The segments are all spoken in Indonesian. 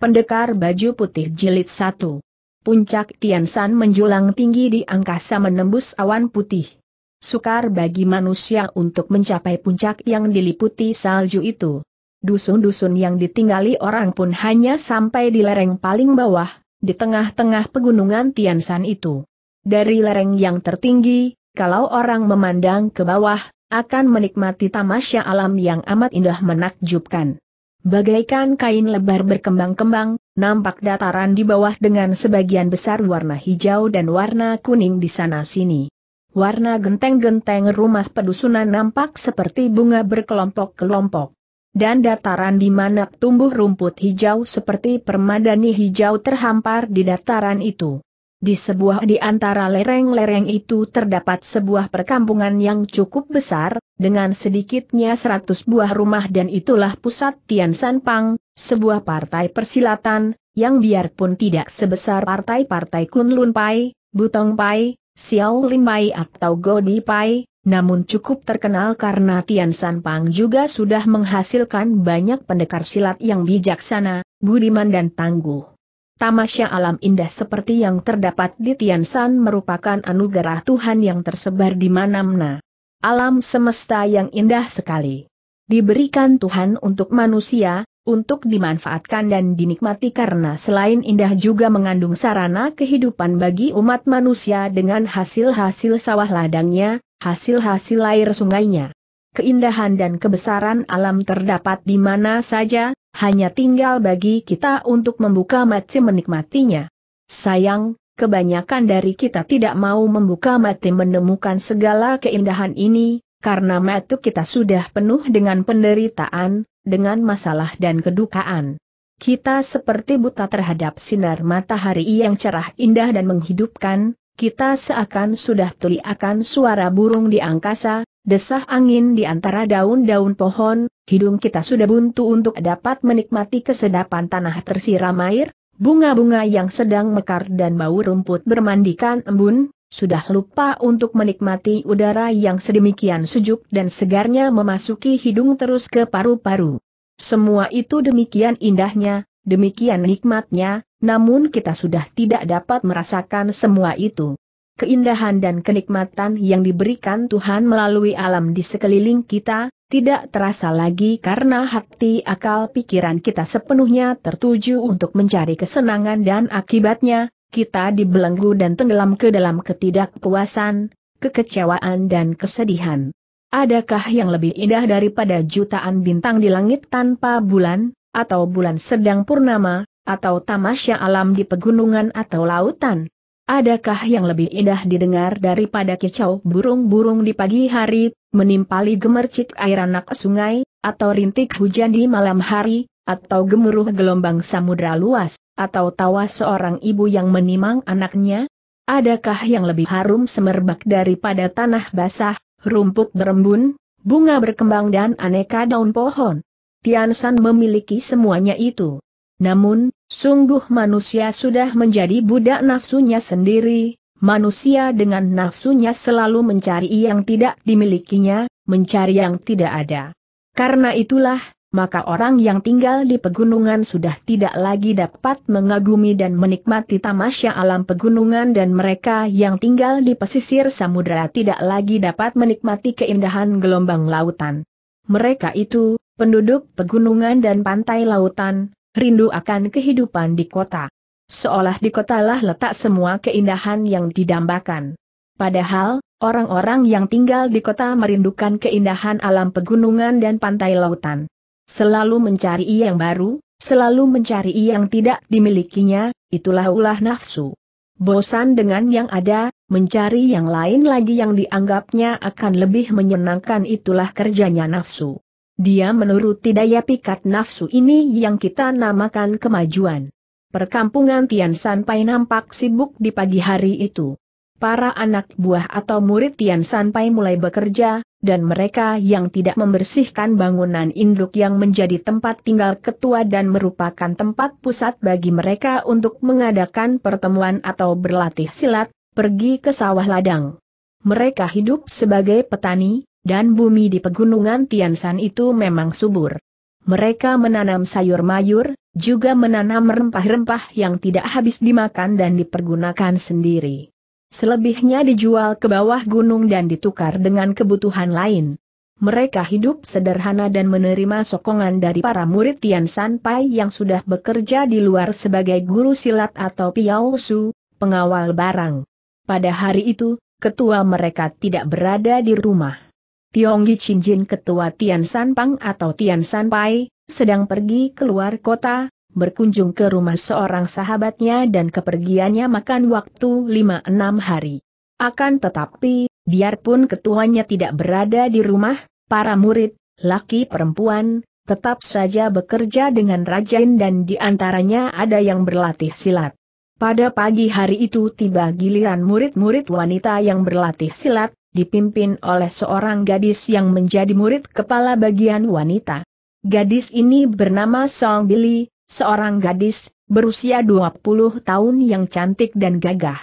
Pendekar Baju Putih Jilid 1 Puncak Tian San menjulang tinggi di angkasa menembus awan putih. Sukar bagi manusia untuk mencapai puncak yang diliputi salju itu. Dusun-dusun yang ditinggali orang pun hanya sampai di lereng paling bawah, di tengah-tengah pegunungan Tian San itu. Dari lereng yang tertinggi, kalau orang memandang ke bawah, akan menikmati tamasya alam yang amat indah menakjubkan. Bagaikan kain lebar berkembang-kembang, nampak dataran di bawah dengan sebagian besar warna hijau dan warna kuning di sana-sini. Warna genteng-genteng rumah pedusunan nampak seperti bunga berkelompok-kelompok. Dan dataran di mana tumbuh rumput hijau seperti permadani hijau terhampar di dataran itu. Di sebuah di antara lereng-lereng itu terdapat sebuah perkampungan yang cukup besar, dengan sedikitnya 100 buah rumah dan itulah pusat Tian San Pang, sebuah partai persilatan, yang biarpun tidak sebesar partai-partai Kun Lun Pai, Butong Pai, Xiao Lin Pai atau Godi Pai, namun cukup terkenal karena Tian San Pang juga sudah menghasilkan banyak pendekar silat yang bijaksana, budiman dan tangguh. Tamasya alam indah seperti yang terdapat di Tiansan merupakan anugerah Tuhan yang tersebar di mana-mana. Alam semesta yang indah sekali. Diberikan Tuhan untuk manusia, untuk dimanfaatkan dan dinikmati karena selain indah juga mengandung sarana kehidupan bagi umat manusia dengan hasil-hasil sawah ladangnya, hasil-hasil air sungainya. Keindahan dan kebesaran alam terdapat di mana saja, hanya tinggal bagi kita untuk membuka mati menikmatinya. Sayang, kebanyakan dari kita tidak mau membuka mati menemukan segala keindahan ini, karena mata kita sudah penuh dengan penderitaan, dengan masalah dan kedukaan. Kita seperti buta terhadap sinar matahari yang cerah indah dan menghidupkan, kita seakan sudah tuli akan suara burung di angkasa, desah angin di antara daun-daun pohon, hidung kita sudah buntu untuk dapat menikmati kesedapan tanah tersiram air, bunga-bunga yang sedang mekar dan bau rumput bermandikan embun, sudah lupa untuk menikmati udara yang sedemikian sejuk dan segarnya memasuki hidung terus ke paru-paru. Semua itu demikian indahnya, demikian nikmatnya, namun kita sudah tidak dapat merasakan semua itu keindahan dan kenikmatan yang diberikan Tuhan melalui alam di sekeliling kita, tidak terasa lagi karena hati akal pikiran kita sepenuhnya tertuju untuk mencari kesenangan dan akibatnya, kita dibelenggu dan tenggelam ke dalam ketidakpuasan, kekecewaan dan kesedihan. Adakah yang lebih indah daripada jutaan bintang di langit tanpa bulan, atau bulan sedang purnama, atau tamasya alam di pegunungan atau lautan? Adakah yang lebih indah didengar daripada kicau burung-burung di pagi hari, menimpali gemercik air anak sungai, atau rintik hujan di malam hari, atau gemuruh gelombang samudra luas, atau tawa seorang ibu yang menimang anaknya? Adakah yang lebih harum semerbak daripada tanah basah, rumput berembun, bunga berkembang dan aneka daun pohon? Tiansan memiliki semuanya itu. Namun, sungguh manusia sudah menjadi budak nafsunya sendiri, manusia dengan nafsunya selalu mencari yang tidak dimilikinya, mencari yang tidak ada. Karena itulah, maka orang yang tinggal di pegunungan sudah tidak lagi dapat mengagumi dan menikmati tamasya alam pegunungan dan mereka yang tinggal di pesisir samudera tidak lagi dapat menikmati keindahan gelombang lautan. Mereka itu, penduduk pegunungan dan pantai lautan, rindu akan kehidupan di kota. Seolah di kotalah letak semua keindahan yang didambakan. Padahal, orang-orang yang tinggal di kota merindukan keindahan alam pegunungan dan pantai lautan. Selalu mencari yang baru, selalu mencari yang tidak dimilikinya, itulah ulah nafsu. Bosan dengan yang ada, mencari yang lain lagi yang dianggapnya akan lebih menyenangkan itulah kerjanya nafsu. Dia menuruti daya pikat nafsu ini yang kita namakan kemajuan. Perkampungan Tian Sanpai nampak sibuk di pagi hari itu. Para anak buah atau murid Tian Sanpai mulai bekerja, dan mereka yang tidak membersihkan bangunan induk yang menjadi tempat tinggal ketua dan merupakan tempat pusat bagi mereka untuk mengadakan pertemuan atau berlatih silat, pergi ke sawah ladang. Mereka hidup sebagai petani, dan bumi di pegunungan Tiansan itu memang subur. Mereka menanam sayur mayur, juga menanam rempah-rempah yang tidak habis dimakan dan dipergunakan sendiri. Selebihnya dijual ke bawah gunung dan ditukar dengan kebutuhan lain. Mereka hidup sederhana dan menerima sokongan dari para murid Tian Pai yang sudah bekerja di luar sebagai guru silat atau piausu, pengawal barang. Pada hari itu, ketua mereka tidak berada di rumah. Tionggi Chinjin ketua Tian San Pang atau Tian San Pai sedang pergi keluar kota, berkunjung ke rumah seorang sahabatnya dan kepergiannya makan waktu 5-6 hari. Akan tetapi, biarpun ketuanya tidak berada di rumah, para murid, laki perempuan, tetap saja bekerja dengan rajin dan di antaranya ada yang berlatih silat. Pada pagi hari itu tiba giliran murid-murid wanita yang berlatih silat, dipimpin oleh seorang gadis yang menjadi murid kepala bagian wanita. Gadis ini bernama Song Billy, seorang gadis berusia 20 tahun yang cantik dan gagah.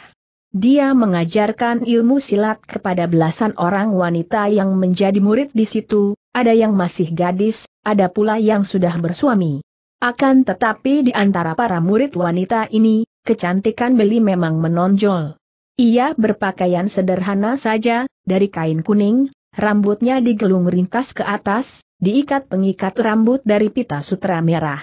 Dia mengajarkan ilmu silat kepada belasan orang wanita yang menjadi murid di situ, ada yang masih gadis, ada pula yang sudah bersuami. Akan tetapi di antara para murid wanita ini, kecantikan Beli memang menonjol. Ia berpakaian sederhana saja, dari kain kuning, rambutnya digelung ringkas ke atas, diikat pengikat rambut dari pita sutra merah.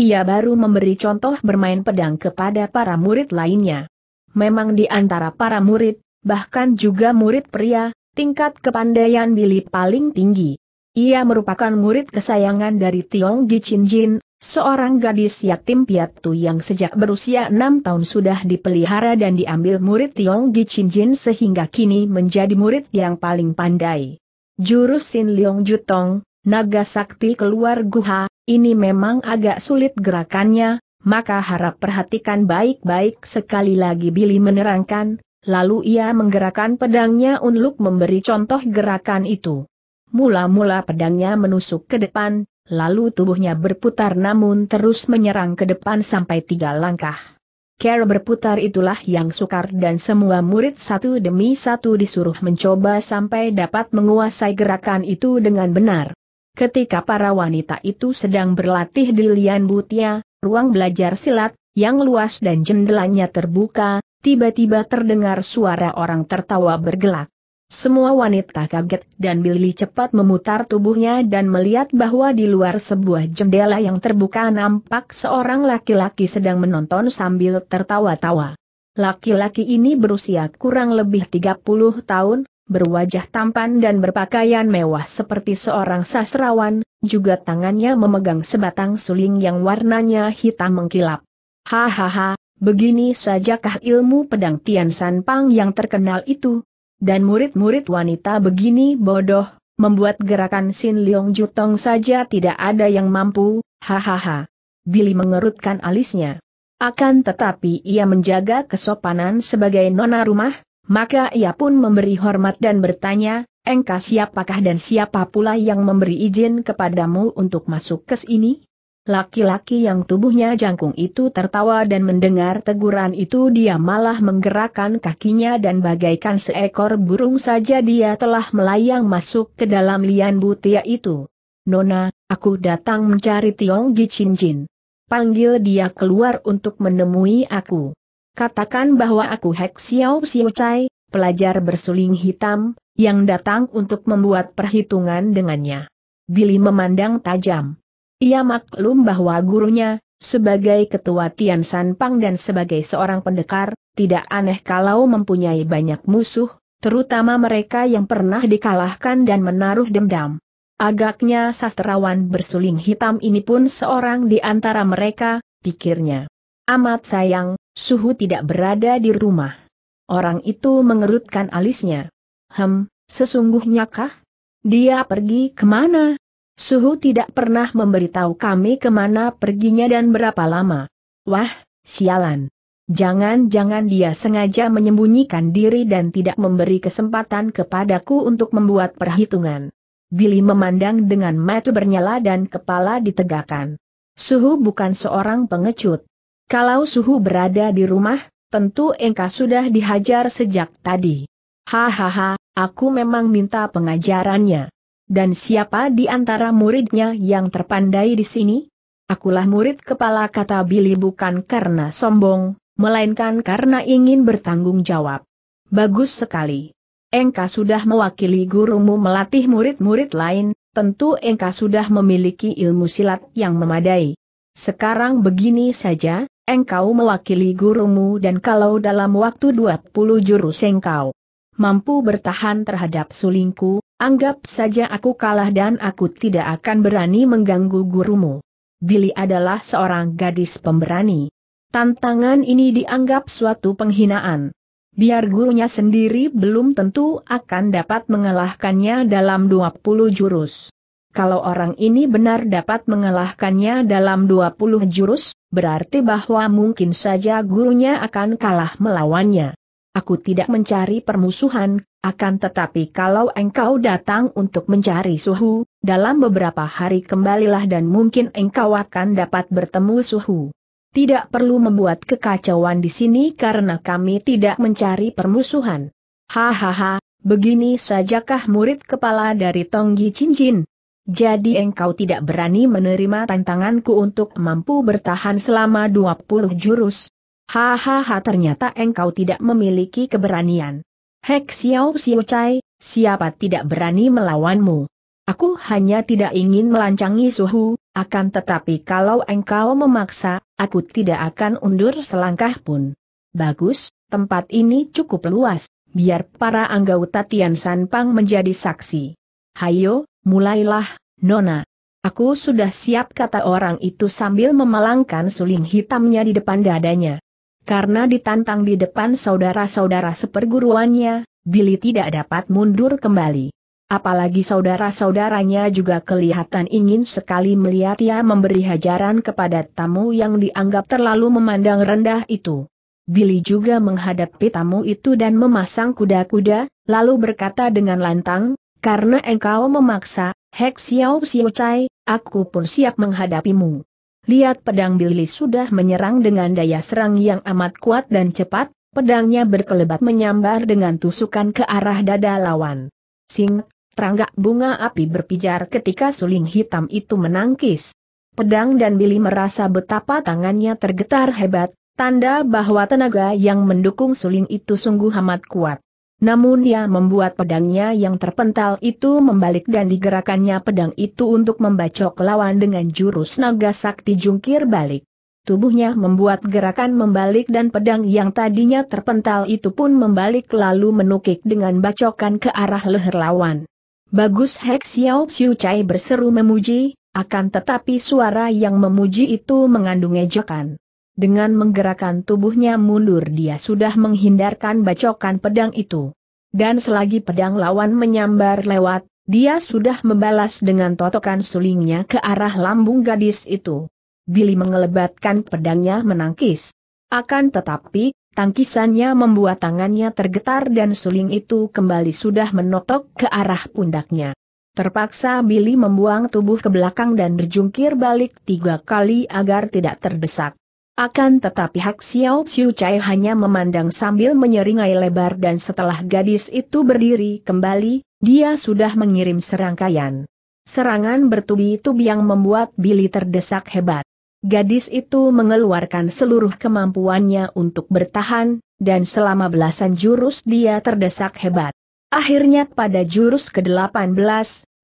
Ia baru memberi contoh bermain pedang kepada para murid lainnya. Memang di antara para murid, bahkan juga murid pria, tingkat kepandaian Billy paling tinggi. Ia merupakan murid kesayangan dari Tiong Gichin Jin, Seorang gadis yatim piatu yang sejak berusia enam tahun sudah dipelihara dan diambil murid Tiong Jin sehingga kini menjadi murid yang paling pandai. Jurus Sin Leong Jutong, naga sakti keluar guha, ini memang agak sulit gerakannya, maka harap perhatikan baik-baik sekali lagi Billy menerangkan, lalu ia menggerakkan pedangnya untuk memberi contoh gerakan itu. Mula-mula pedangnya menusuk ke depan, Lalu tubuhnya berputar namun terus menyerang ke depan sampai tiga langkah. Care berputar itulah yang sukar dan semua murid satu demi satu disuruh mencoba sampai dapat menguasai gerakan itu dengan benar. Ketika para wanita itu sedang berlatih di Lian Butia, ruang belajar silat, yang luas dan jendelanya terbuka, tiba-tiba terdengar suara orang tertawa bergelak. Semua wanita kaget dan Billy cepat memutar tubuhnya dan melihat bahwa di luar sebuah jendela yang terbuka nampak seorang laki-laki sedang menonton sambil tertawa-tawa. Laki-laki ini berusia kurang lebih 30 tahun, berwajah tampan dan berpakaian mewah seperti seorang sastrawan, juga tangannya memegang sebatang suling yang warnanya hitam mengkilap. Hahaha, begini sajakah ilmu pedang Tian San Pang yang terkenal itu? Dan murid-murid wanita begini bodoh, membuat gerakan Sin Leong Jutong saja tidak ada yang mampu, hahaha. Billy mengerutkan alisnya. Akan tetapi ia menjaga kesopanan sebagai nona rumah, maka ia pun memberi hormat dan bertanya, engkau siapakah dan siapa pula yang memberi izin kepadamu untuk masuk ke sini? Laki-laki yang tubuhnya jangkung itu tertawa dan mendengar teguran itu dia malah menggerakkan kakinya dan bagaikan seekor burung saja dia telah melayang masuk ke dalam lian butia itu. Nona, aku datang mencari Tiong Jin. Panggil dia keluar untuk menemui aku. Katakan bahwa aku Hek Xiao Xiao Chai, pelajar bersuling hitam, yang datang untuk membuat perhitungan dengannya. Billy memandang tajam. Ia maklum bahwa gurunya, sebagai ketua Tian Pang dan sebagai seorang pendekar, tidak aneh kalau mempunyai banyak musuh, terutama mereka yang pernah dikalahkan dan menaruh dendam. Agaknya sastrawan bersuling hitam ini pun seorang di antara mereka, pikirnya. Amat sayang, suhu tidak berada di rumah. Orang itu mengerutkan alisnya. Hem, sesungguhnya kah? Dia pergi kemana? Suhu tidak pernah memberitahu kami kemana perginya dan berapa lama. Wah, sialan. Jangan-jangan dia sengaja menyembunyikan diri dan tidak memberi kesempatan kepadaku untuk membuat perhitungan. Billy memandang dengan mata bernyala dan kepala ditegakkan. Suhu bukan seorang pengecut. Kalau Suhu berada di rumah, tentu Engka sudah dihajar sejak tadi. Hahaha, aku memang minta pengajarannya. Dan siapa di antara muridnya yang terpandai di sini? Akulah murid kepala kata Billy bukan karena sombong, melainkan karena ingin bertanggung jawab. Bagus sekali. Engka sudah mewakili gurumu melatih murid-murid lain, tentu Engka sudah memiliki ilmu silat yang memadai. Sekarang begini saja, engkau mewakili gurumu dan kalau dalam waktu 20 jurus engkau mampu bertahan terhadap sulingku, Anggap saja aku kalah dan aku tidak akan berani mengganggu gurumu. Billy adalah seorang gadis pemberani. Tantangan ini dianggap suatu penghinaan. Biar gurunya sendiri belum tentu akan dapat mengalahkannya dalam 20 jurus. Kalau orang ini benar dapat mengalahkannya dalam 20 jurus, berarti bahwa mungkin saja gurunya akan kalah melawannya. Aku tidak mencari permusuhan, akan tetapi kalau engkau datang untuk mencari suhu, dalam beberapa hari kembalilah dan mungkin engkau akan dapat bertemu suhu. Tidak perlu membuat kekacauan di sini karena kami tidak mencari permusuhan. Hahaha, begini sajakah murid kepala dari Tonggi Cincin? Jadi engkau tidak berani menerima tantanganku untuk mampu bertahan selama 20 jurus? Hahaha ternyata engkau tidak memiliki keberanian. Hek Xiao Xiu Chai, siapa tidak berani melawanmu? Aku hanya tidak ingin melancangi suhu, akan tetapi kalau engkau memaksa, aku tidak akan undur selangkah pun. Bagus, tempat ini cukup luas, biar para anggota Tian San Pang menjadi saksi. Hayo, mulailah, Nona. Aku sudah siap kata orang itu sambil memalangkan suling hitamnya di depan dadanya. Karena ditantang di depan saudara-saudara seperguruannya, Billy tidak dapat mundur kembali. Apalagi saudara-saudaranya juga kelihatan ingin sekali melihat ia memberi hajaran kepada tamu yang dianggap terlalu memandang rendah itu. Billy juga menghadapi tamu itu dan memasang kuda-kuda, lalu berkata dengan lantang, karena engkau memaksa, Hek Xiao Xiao Chai, aku pun siap menghadapimu. Lihat pedang Billy sudah menyerang dengan daya serang yang amat kuat dan cepat, pedangnya berkelebat menyambar dengan tusukan ke arah dada lawan. Sing, teranggak bunga api berpijar ketika suling hitam itu menangkis. Pedang dan Billy merasa betapa tangannya tergetar hebat, tanda bahwa tenaga yang mendukung suling itu sungguh amat kuat. Namun ia membuat pedangnya yang terpental itu membalik dan digerakannya pedang itu untuk membacok lawan dengan jurus naga sakti jungkir balik. Tubuhnya membuat gerakan membalik dan pedang yang tadinya terpental itu pun membalik lalu menukik dengan bacokan ke arah leher lawan. Bagus Hek Xiao Xiu Chai berseru memuji, akan tetapi suara yang memuji itu mengandung ejekan. Dengan menggerakkan tubuhnya mundur dia sudah menghindarkan bacokan pedang itu. Dan selagi pedang lawan menyambar lewat, dia sudah membalas dengan totokan sulingnya ke arah lambung gadis itu. Billy mengelebatkan pedangnya menangkis. Akan tetapi, tangkisannya membuat tangannya tergetar dan suling itu kembali sudah menotok ke arah pundaknya. Terpaksa Billy membuang tubuh ke belakang dan berjungkir balik tiga kali agar tidak terdesak. Akan tetapi Hak Xiao Xiu Chai hanya memandang sambil menyeringai lebar dan setelah gadis itu berdiri kembali, dia sudah mengirim serangkaian. Serangan bertubi-tubi yang membuat Billy terdesak hebat. Gadis itu mengeluarkan seluruh kemampuannya untuk bertahan, dan selama belasan jurus dia terdesak hebat. Akhirnya pada jurus ke-18,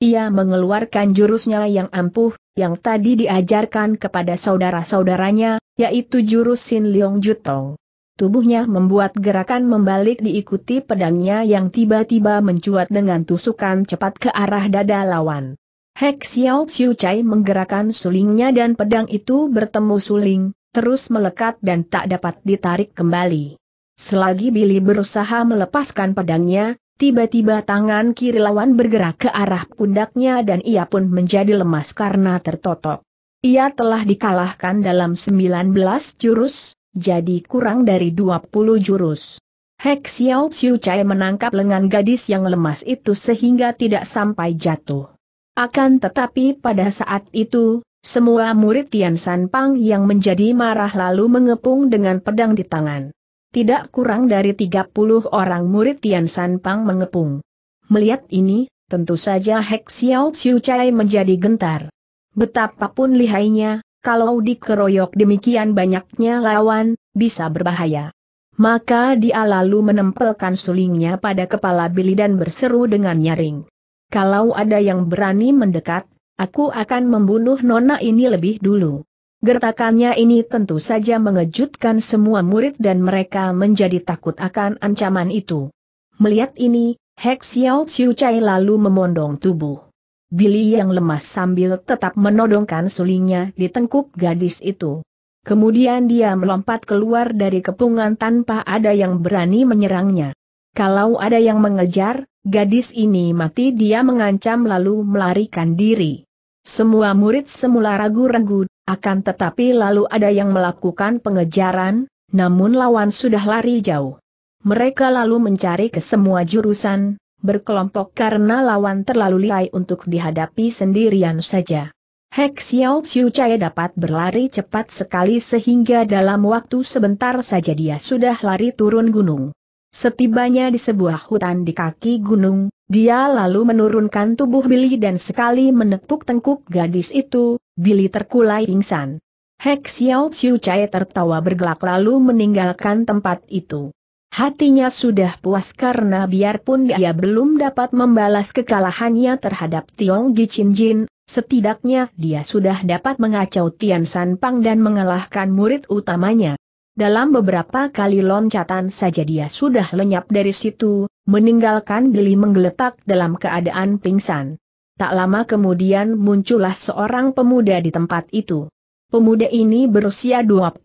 ia mengeluarkan jurusnya yang ampuh, yang tadi diajarkan kepada saudara-saudaranya, yaitu jurus Sin Leong Jutong. Tubuhnya membuat gerakan membalik diikuti pedangnya yang tiba-tiba mencuat dengan tusukan cepat ke arah dada lawan. Hek Xiao Xiu Chai menggerakkan sulingnya dan pedang itu bertemu suling, terus melekat dan tak dapat ditarik kembali. Selagi Billy berusaha melepaskan pedangnya, tiba-tiba tangan kiri lawan bergerak ke arah pundaknya dan ia pun menjadi lemas karena tertotok. Ia telah dikalahkan dalam 19 jurus, jadi kurang dari 20 jurus. Hek Xiao Xiu Chai menangkap lengan gadis yang lemas itu sehingga tidak sampai jatuh. Akan tetapi pada saat itu, semua murid Tian San Pang yang menjadi marah lalu mengepung dengan pedang di tangan. Tidak kurang dari 30 orang murid Tian San Pang mengepung. Melihat ini, tentu saja Hek Xiao Xiu Chai menjadi gentar. Betapapun lihainya, kalau dikeroyok demikian banyaknya lawan, bisa berbahaya. Maka dia lalu menempelkan sulingnya pada kepala Billy dan berseru dengan nyaring. Kalau ada yang berani mendekat, aku akan membunuh nona ini lebih dulu. Gertakannya ini tentu saja mengejutkan semua murid dan mereka menjadi takut akan ancaman itu. Melihat ini, Hek Xiao Xiu Chai lalu memondong tubuh. Billy yang lemas sambil tetap menodongkan sulingnya di tengkuk gadis itu. Kemudian dia melompat keluar dari kepungan tanpa ada yang berani menyerangnya. Kalau ada yang mengejar, gadis ini mati dia mengancam lalu melarikan diri. Semua murid semula ragu-ragu, akan tetapi lalu ada yang melakukan pengejaran, namun lawan sudah lari jauh. Mereka lalu mencari ke semua jurusan, berkelompok karena lawan terlalu liai untuk dihadapi sendirian saja. Hek Xiao Xiu Chai dapat berlari cepat sekali sehingga dalam waktu sebentar saja dia sudah lari turun gunung. Setibanya di sebuah hutan di kaki gunung, dia lalu menurunkan tubuh Billy dan sekali menepuk tengkuk gadis itu, Billy terkulai pingsan. Hek Xiao Xiu Chai tertawa bergelak lalu meninggalkan tempat itu. Hatinya sudah puas karena biarpun dia belum dapat membalas kekalahannya terhadap Tiong Gichin Jin, setidaknya dia sudah dapat mengacau Tian San Pang dan mengalahkan murid utamanya. Dalam beberapa kali loncatan saja dia sudah lenyap dari situ, meninggalkan Billy menggeletak dalam keadaan pingsan. Tak lama kemudian muncullah seorang pemuda di tempat itu. Pemuda ini berusia 25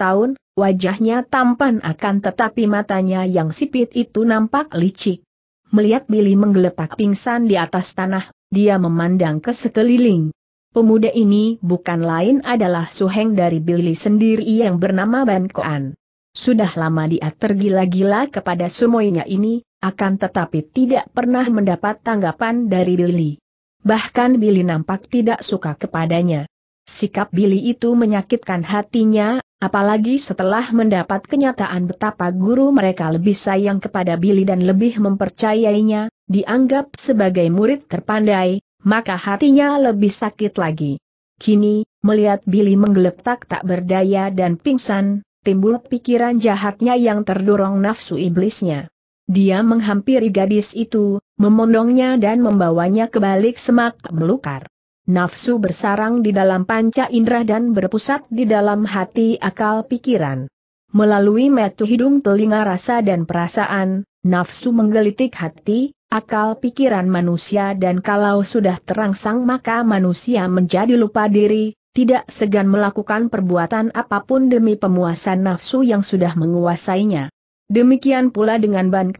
tahun, wajahnya tampan akan tetapi matanya yang sipit itu nampak licik. Melihat Billy menggeletak pingsan di atas tanah, dia memandang ke sekeliling. Pemuda ini bukan lain adalah suheng dari Billy sendiri yang bernama Ban Koan. Sudah lama dia tergila-gila kepada semuanya ini, akan tetapi tidak pernah mendapat tanggapan dari Billy. Bahkan Billy nampak tidak suka kepadanya. Sikap Billy itu menyakitkan hatinya, apalagi setelah mendapat kenyataan betapa guru mereka lebih sayang kepada Billy dan lebih mempercayainya, dianggap sebagai murid terpandai, maka hatinya lebih sakit lagi. Kini, melihat Billy menggeletak tak berdaya dan pingsan, timbul pikiran jahatnya yang terdorong nafsu iblisnya. Dia menghampiri gadis itu, memondongnya dan membawanya ke balik semak melukar. Nafsu bersarang di dalam panca indera dan berpusat di dalam hati akal pikiran. Melalui metu hidung telinga rasa dan perasaan, nafsu menggelitik hati, akal pikiran manusia dan kalau sudah terangsang maka manusia menjadi lupa diri, tidak segan melakukan perbuatan apapun demi pemuasan nafsu yang sudah menguasainya. Demikian pula dengan Ban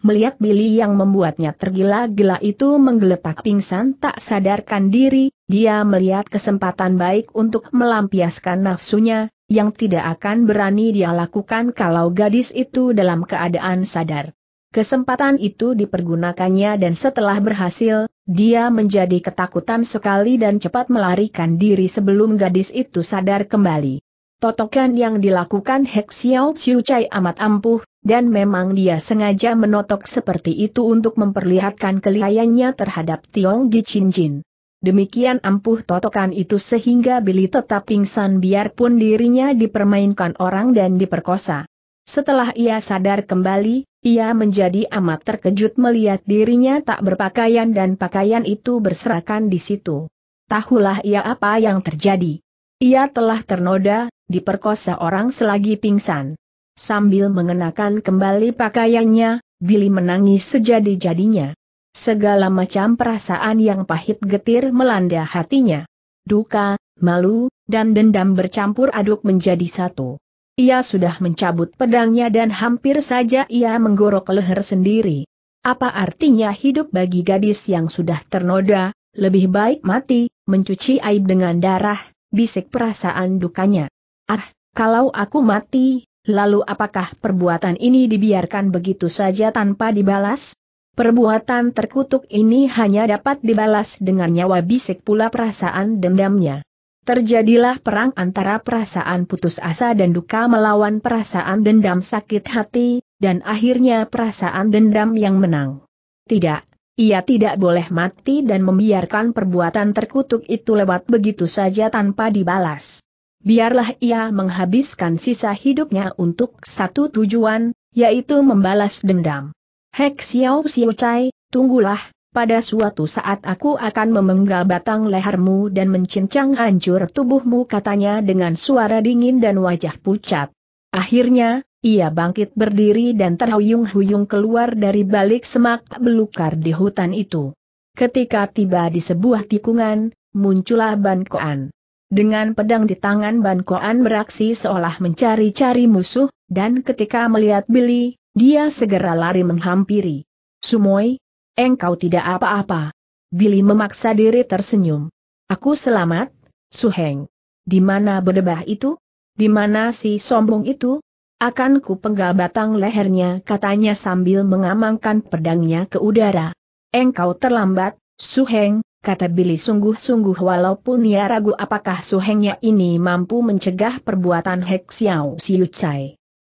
Melihat Billy yang membuatnya tergila-gila itu menggeletak pingsan tak sadarkan diri, dia melihat kesempatan baik untuk melampiaskan nafsunya, yang tidak akan berani dia lakukan kalau gadis itu dalam keadaan sadar. Kesempatan itu dipergunakannya dan setelah berhasil, dia menjadi ketakutan sekali dan cepat melarikan diri sebelum gadis itu sadar kembali. Totokan yang dilakukan Hek Xiao Xiu Chai amat ampuh, dan memang dia sengaja menotok seperti itu untuk memperlihatkan kelihayannya terhadap Tiong Gichin Chin Jin. Demikian ampuh totokan itu sehingga Billy tetap pingsan biarpun dirinya dipermainkan orang dan diperkosa. Setelah ia sadar kembali, ia menjadi amat terkejut melihat dirinya tak berpakaian dan pakaian itu berserakan di situ. Tahulah ia apa yang terjadi. Ia telah ternoda, diperkosa orang selagi pingsan. Sambil mengenakan kembali pakaiannya, Billy menangis sejadi-jadinya. Segala macam perasaan yang pahit getir melanda hatinya. Duka, malu, dan dendam bercampur aduk menjadi satu. Ia sudah mencabut pedangnya dan hampir saja ia menggorok leher sendiri. Apa artinya hidup bagi gadis yang sudah ternoda, lebih baik mati, mencuci aib dengan darah, bisik perasaan dukanya. Ah, kalau aku mati, lalu apakah perbuatan ini dibiarkan begitu saja tanpa dibalas? Perbuatan terkutuk ini hanya dapat dibalas dengan nyawa bisik pula perasaan dendamnya. Terjadilah perang antara perasaan putus asa dan duka melawan perasaan dendam sakit hati, dan akhirnya perasaan dendam yang menang. Tidak, ia tidak boleh mati dan membiarkan perbuatan terkutuk itu lewat begitu saja tanpa dibalas biarlah ia menghabiskan sisa hidupnya untuk satu tujuan, yaitu membalas dendam. Hek Xiao Xiu Chai, tunggulah, pada suatu saat aku akan memenggal batang lehermu dan mencincang hancur tubuhmu katanya dengan suara dingin dan wajah pucat. Akhirnya, ia bangkit berdiri dan terhuyung-huyung keluar dari balik semak belukar di hutan itu. Ketika tiba di sebuah tikungan, muncullah Ban Koan. Dengan pedang di tangan Ban Koan beraksi seolah mencari-cari musuh, dan ketika melihat Billy, dia segera lari menghampiri. Sumoy, engkau tidak apa-apa. Billy memaksa diri tersenyum. Aku selamat, Suheng. Di mana berdebah itu? Di mana si sombong itu? Akan ku penggal batang lehernya katanya sambil mengamankan pedangnya ke udara. Engkau terlambat, Suheng, kata Billy sungguh-sungguh walaupun ia ragu apakah suhengnya ini mampu mencegah perbuatan Hek Xiao Siu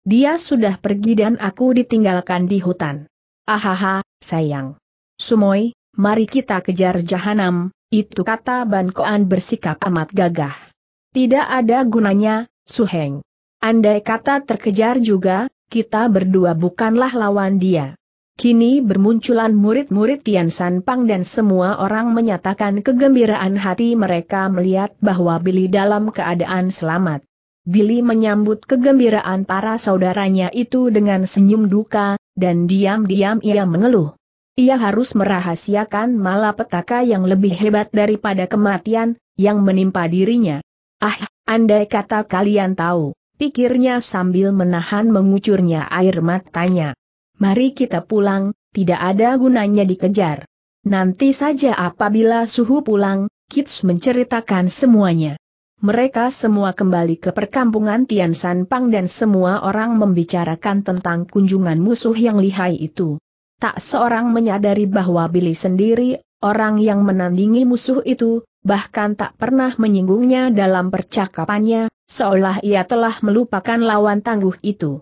Dia sudah pergi dan aku ditinggalkan di hutan. Ahaha, sayang. Sumoy, mari kita kejar jahanam, itu kata Ban Koan bersikap amat gagah. Tidak ada gunanya, Suheng. Andai kata terkejar juga, kita berdua bukanlah lawan dia. Kini bermunculan murid-murid Tian San Pang dan semua orang menyatakan kegembiraan hati mereka melihat bahwa Billy dalam keadaan selamat. Billy menyambut kegembiraan para saudaranya itu dengan senyum duka, dan diam-diam ia mengeluh. Ia harus merahasiakan malapetaka yang lebih hebat daripada kematian, yang menimpa dirinya. Ah, andai kata kalian tahu, pikirnya sambil menahan mengucurnya air matanya. Mari kita pulang, tidak ada gunanya dikejar. Nanti saja apabila suhu pulang, Kits menceritakan semuanya. Mereka semua kembali ke perkampungan Tian Pang dan semua orang membicarakan tentang kunjungan musuh yang lihai itu. Tak seorang menyadari bahwa Billy sendiri, orang yang menandingi musuh itu, bahkan tak pernah menyinggungnya dalam percakapannya, seolah ia telah melupakan lawan tangguh itu.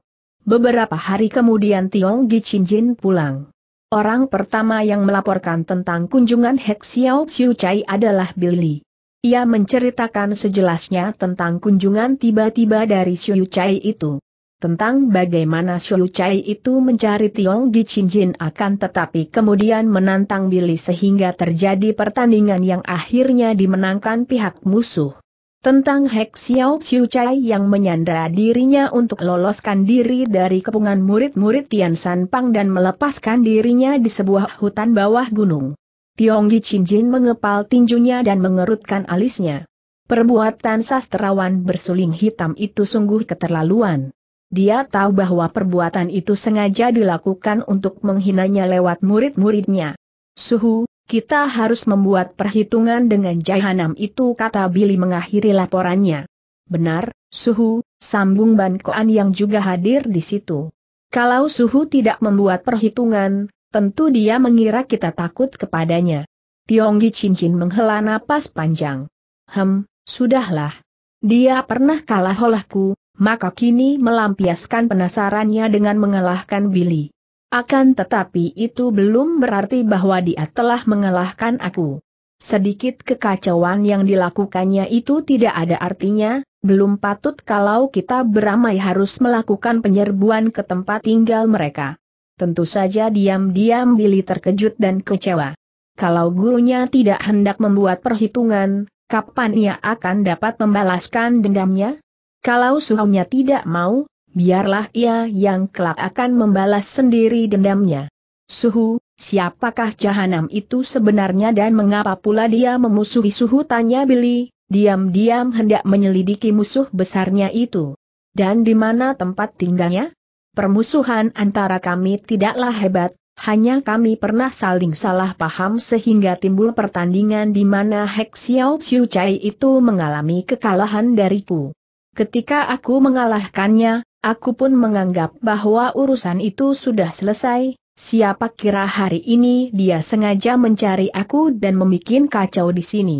Beberapa hari kemudian Tiong Gi Jin pulang. Orang pertama yang melaporkan tentang kunjungan Hek Xiao Xiu Chai adalah Billy. Ia menceritakan sejelasnya tentang kunjungan tiba-tiba dari Xiu Chai itu. Tentang bagaimana Xiu Chai itu mencari Tiong Gi Jin akan tetapi kemudian menantang Billy sehingga terjadi pertandingan yang akhirnya dimenangkan pihak musuh. Tentang Hek Xiao Xiu Chai yang menyandra dirinya untuk loloskan diri dari kepungan murid-murid Tian San Pang dan melepaskan dirinya di sebuah hutan bawah gunung. Tiong Yi Chin Jin mengepal tinjunya dan mengerutkan alisnya. Perbuatan sastrawan bersuling hitam itu sungguh keterlaluan. Dia tahu bahwa perbuatan itu sengaja dilakukan untuk menghinanya lewat murid-muridnya. Suhu, kita harus membuat perhitungan dengan Jahanam itu kata Billy mengakhiri laporannya. Benar, Suhu, sambung Ban Koan yang juga hadir di situ. Kalau Suhu tidak membuat perhitungan, tentu dia mengira kita takut kepadanya. Tionggi Cincin menghela napas panjang. Hem, sudahlah. Dia pernah kalah olehku, maka kini melampiaskan penasarannya dengan mengalahkan Billy. Akan tetapi itu belum berarti bahwa dia telah mengalahkan aku. Sedikit kekacauan yang dilakukannya itu tidak ada artinya, belum patut kalau kita beramai harus melakukan penyerbuan ke tempat tinggal mereka. Tentu saja diam-diam Billy terkejut dan kecewa. Kalau gurunya tidak hendak membuat perhitungan, kapan ia akan dapat membalaskan dendamnya? Kalau suhunya tidak mau, biarlah ia yang kelak akan membalas sendiri dendamnya. Suhu, siapakah jahanam itu sebenarnya dan mengapa pula dia memusuhi Suhu tanya Billy, diam-diam hendak menyelidiki musuh besarnya itu. Dan di mana tempat tinggalnya? Permusuhan antara kami tidaklah hebat, hanya kami pernah saling salah paham sehingga timbul pertandingan di mana Hek Xiao Xiu Chai itu mengalami kekalahan dariku. Ketika aku mengalahkannya, Aku pun menganggap bahwa urusan itu sudah selesai, siapa kira hari ini dia sengaja mencari aku dan membuat kacau di sini.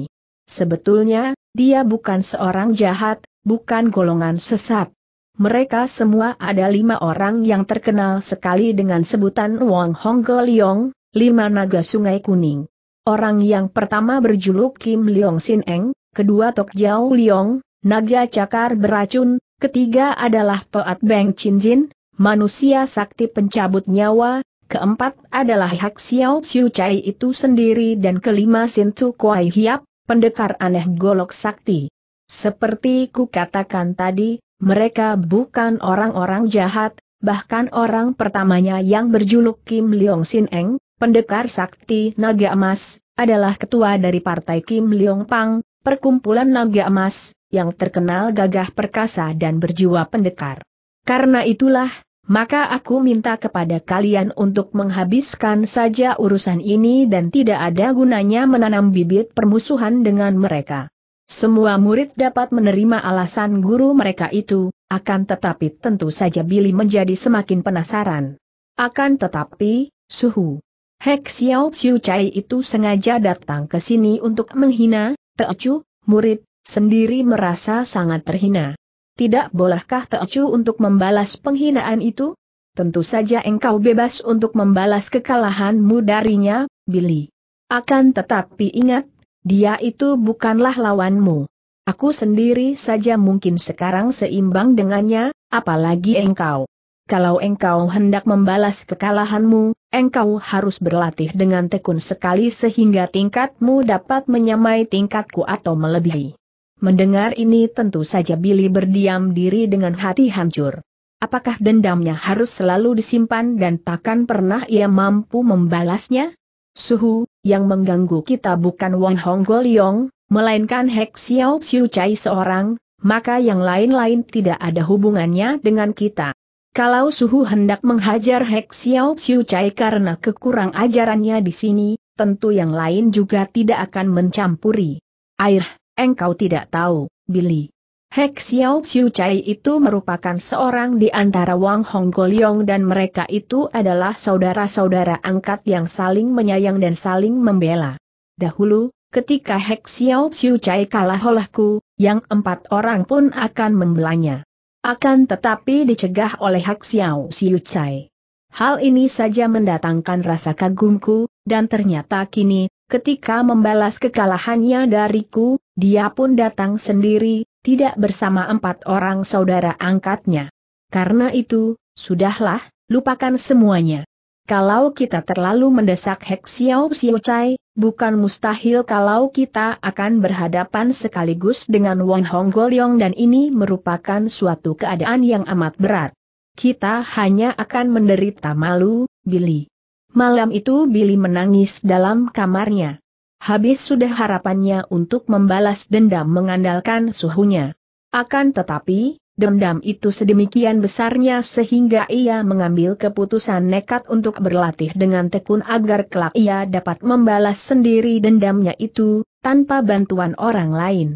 Sebetulnya, dia bukan seorang jahat, bukan golongan sesat. Mereka semua ada lima orang yang terkenal sekali dengan sebutan Wong Hong Go Leong, lima naga sungai kuning. Orang yang pertama berjuluk Kim Leong Sin Eng, kedua Tok Jiao Leong, naga cakar beracun, Ketiga adalah Toat Beng Chinjin, manusia sakti pencabut nyawa, keempat adalah Hak Xiao Xiu Chai itu sendiri dan kelima Sin Tu Kuai Hiap, pendekar aneh golok sakti. Seperti ku katakan tadi, mereka bukan orang-orang jahat, bahkan orang pertamanya yang berjuluk Kim Leong Sin Eng, pendekar sakti naga emas, adalah ketua dari partai Kim Leong Pang, perkumpulan naga emas, yang terkenal gagah perkasa dan berjiwa pendekar. Karena itulah, maka aku minta kepada kalian untuk menghabiskan saja urusan ini dan tidak ada gunanya menanam bibit permusuhan dengan mereka. Semua murid dapat menerima alasan guru mereka itu, akan tetapi tentu saja Billy menjadi semakin penasaran. Akan tetapi, suhu. Hek Xiao Xiu Chai itu sengaja datang ke sini untuk menghina, Teocu, murid, sendiri merasa sangat terhina. Tidak bolehkah Teocu untuk membalas penghinaan itu? Tentu saja engkau bebas untuk membalas kekalahanmu darinya, Billy. Akan tetapi ingat, dia itu bukanlah lawanmu. Aku sendiri saja mungkin sekarang seimbang dengannya, apalagi engkau. Kalau engkau hendak membalas kekalahanmu, engkau harus berlatih dengan tekun sekali sehingga tingkatmu dapat menyamai tingkatku atau melebihi. Mendengar ini tentu saja Billy berdiam diri dengan hati hancur. Apakah dendamnya harus selalu disimpan dan takkan pernah ia mampu membalasnya? Suhu, yang mengganggu kita bukan Wang Hong Yong, melainkan Hek Xiao Xiu Chai seorang, maka yang lain-lain tidak ada hubungannya dengan kita. Kalau Suhu hendak menghajar Hek Xiao Xiu Chai karena kekurang ajarannya di sini, tentu yang lain juga tidak akan mencampuri. Air Engkau tidak tahu, Billy. Hek Xiao Xiu Chai itu merupakan seorang di antara Wang Hong Goliong dan mereka itu adalah saudara-saudara angkat yang saling menyayang dan saling membela. Dahulu, ketika Hek Xiao Xiu Chai kalah olehku, yang empat orang pun akan membelanya. Akan tetapi dicegah oleh Hek Xiao Xiu Chai. Hal ini saja mendatangkan rasa kagumku, dan ternyata kini, ketika membalas kekalahannya dariku, dia pun datang sendiri, tidak bersama empat orang saudara angkatnya. Karena itu, sudahlah, lupakan semuanya. Kalau kita terlalu mendesak Hek Xiao Xiao Chai, bukan mustahil kalau kita akan berhadapan sekaligus dengan Wong Hong Goliong dan ini merupakan suatu keadaan yang amat berat. Kita hanya akan menderita malu, Billy. Malam itu Billy menangis dalam kamarnya. Habis sudah harapannya untuk membalas dendam mengandalkan suhunya. Akan tetapi, dendam itu sedemikian besarnya sehingga ia mengambil keputusan nekat untuk berlatih dengan tekun agar kelak ia dapat membalas sendiri dendamnya itu, tanpa bantuan orang lain.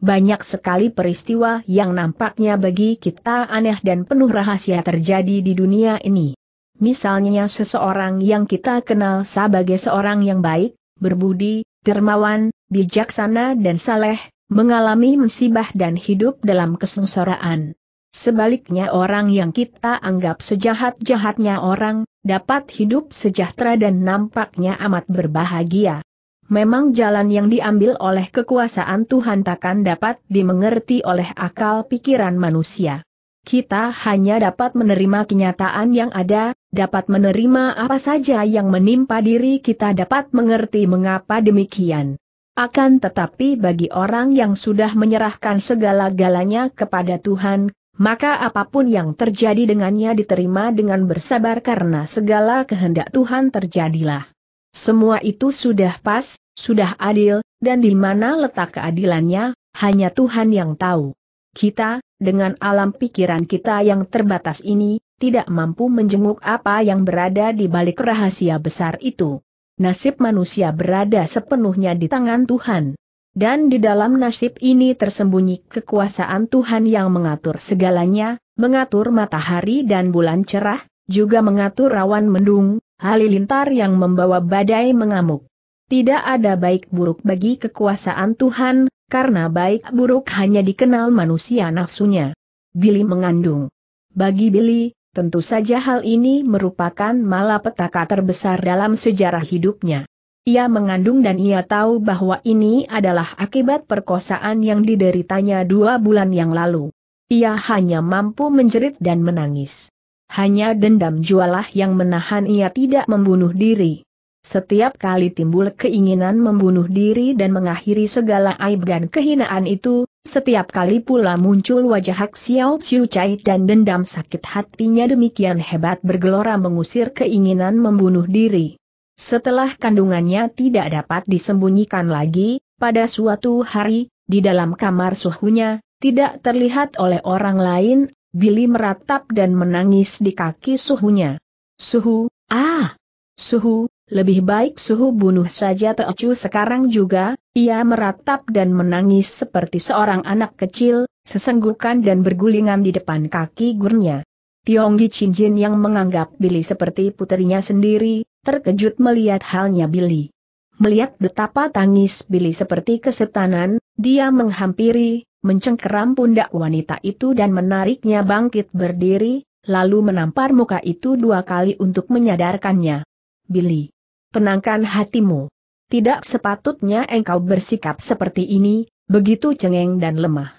Banyak sekali peristiwa yang nampaknya bagi kita aneh dan penuh rahasia terjadi di dunia ini. Misalnya seseorang yang kita kenal sebagai seorang yang baik, berbudi, dermawan, bijaksana dan saleh, mengalami musibah dan hidup dalam kesengsaraan. Sebaliknya orang yang kita anggap sejahat-jahatnya orang, dapat hidup sejahtera dan nampaknya amat berbahagia. Memang jalan yang diambil oleh kekuasaan Tuhan takkan dapat dimengerti oleh akal pikiran manusia. Kita hanya dapat menerima kenyataan yang ada, dapat menerima apa saja yang menimpa diri kita dapat mengerti mengapa demikian. Akan tetapi bagi orang yang sudah menyerahkan segala-galanya kepada Tuhan, maka apapun yang terjadi dengannya diterima dengan bersabar karena segala kehendak Tuhan terjadilah. Semua itu sudah pas, sudah adil, dan di mana letak keadilannya, hanya Tuhan yang tahu. Kita, dengan alam pikiran kita yang terbatas ini, tidak mampu menjenguk apa yang berada di balik rahasia besar itu. Nasib manusia berada sepenuhnya di tangan Tuhan. Dan di dalam nasib ini tersembunyi kekuasaan Tuhan yang mengatur segalanya, mengatur matahari dan bulan cerah, juga mengatur rawan mendung, halilintar yang membawa badai mengamuk. Tidak ada baik buruk bagi kekuasaan Tuhan, karena baik buruk hanya dikenal manusia nafsunya. Billy mengandung. Bagi Billy, Tentu saja hal ini merupakan malapetaka terbesar dalam sejarah hidupnya. Ia mengandung dan ia tahu bahwa ini adalah akibat perkosaan yang dideritanya dua bulan yang lalu. Ia hanya mampu menjerit dan menangis. Hanya dendam jualah yang menahan ia tidak membunuh diri. Setiap kali timbul keinginan membunuh diri dan mengakhiri segala aib dan kehinaan itu, setiap kali pula muncul wajah Hak Xiao Xiu Chai dan dendam sakit hatinya demikian hebat bergelora mengusir keinginan membunuh diri. Setelah kandungannya tidak dapat disembunyikan lagi, pada suatu hari, di dalam kamar suhunya, tidak terlihat oleh orang lain, Billy meratap dan menangis di kaki suhunya. Suhu, ah! Suhu, lebih baik suhu bunuh saja Teocu sekarang juga, ia meratap dan menangis seperti seorang anak kecil, sesenggukan dan bergulingan di depan kaki gurnya. Tionggi Jin yang menganggap Billy seperti putrinya sendiri, terkejut melihat halnya Billy. Melihat betapa tangis Billy seperti kesetanan, dia menghampiri, mencengkeram pundak wanita itu dan menariknya bangkit berdiri, lalu menampar muka itu dua kali untuk menyadarkannya. Billy. Tenangkan hatimu. Tidak sepatutnya engkau bersikap seperti ini, begitu cengeng dan lemah.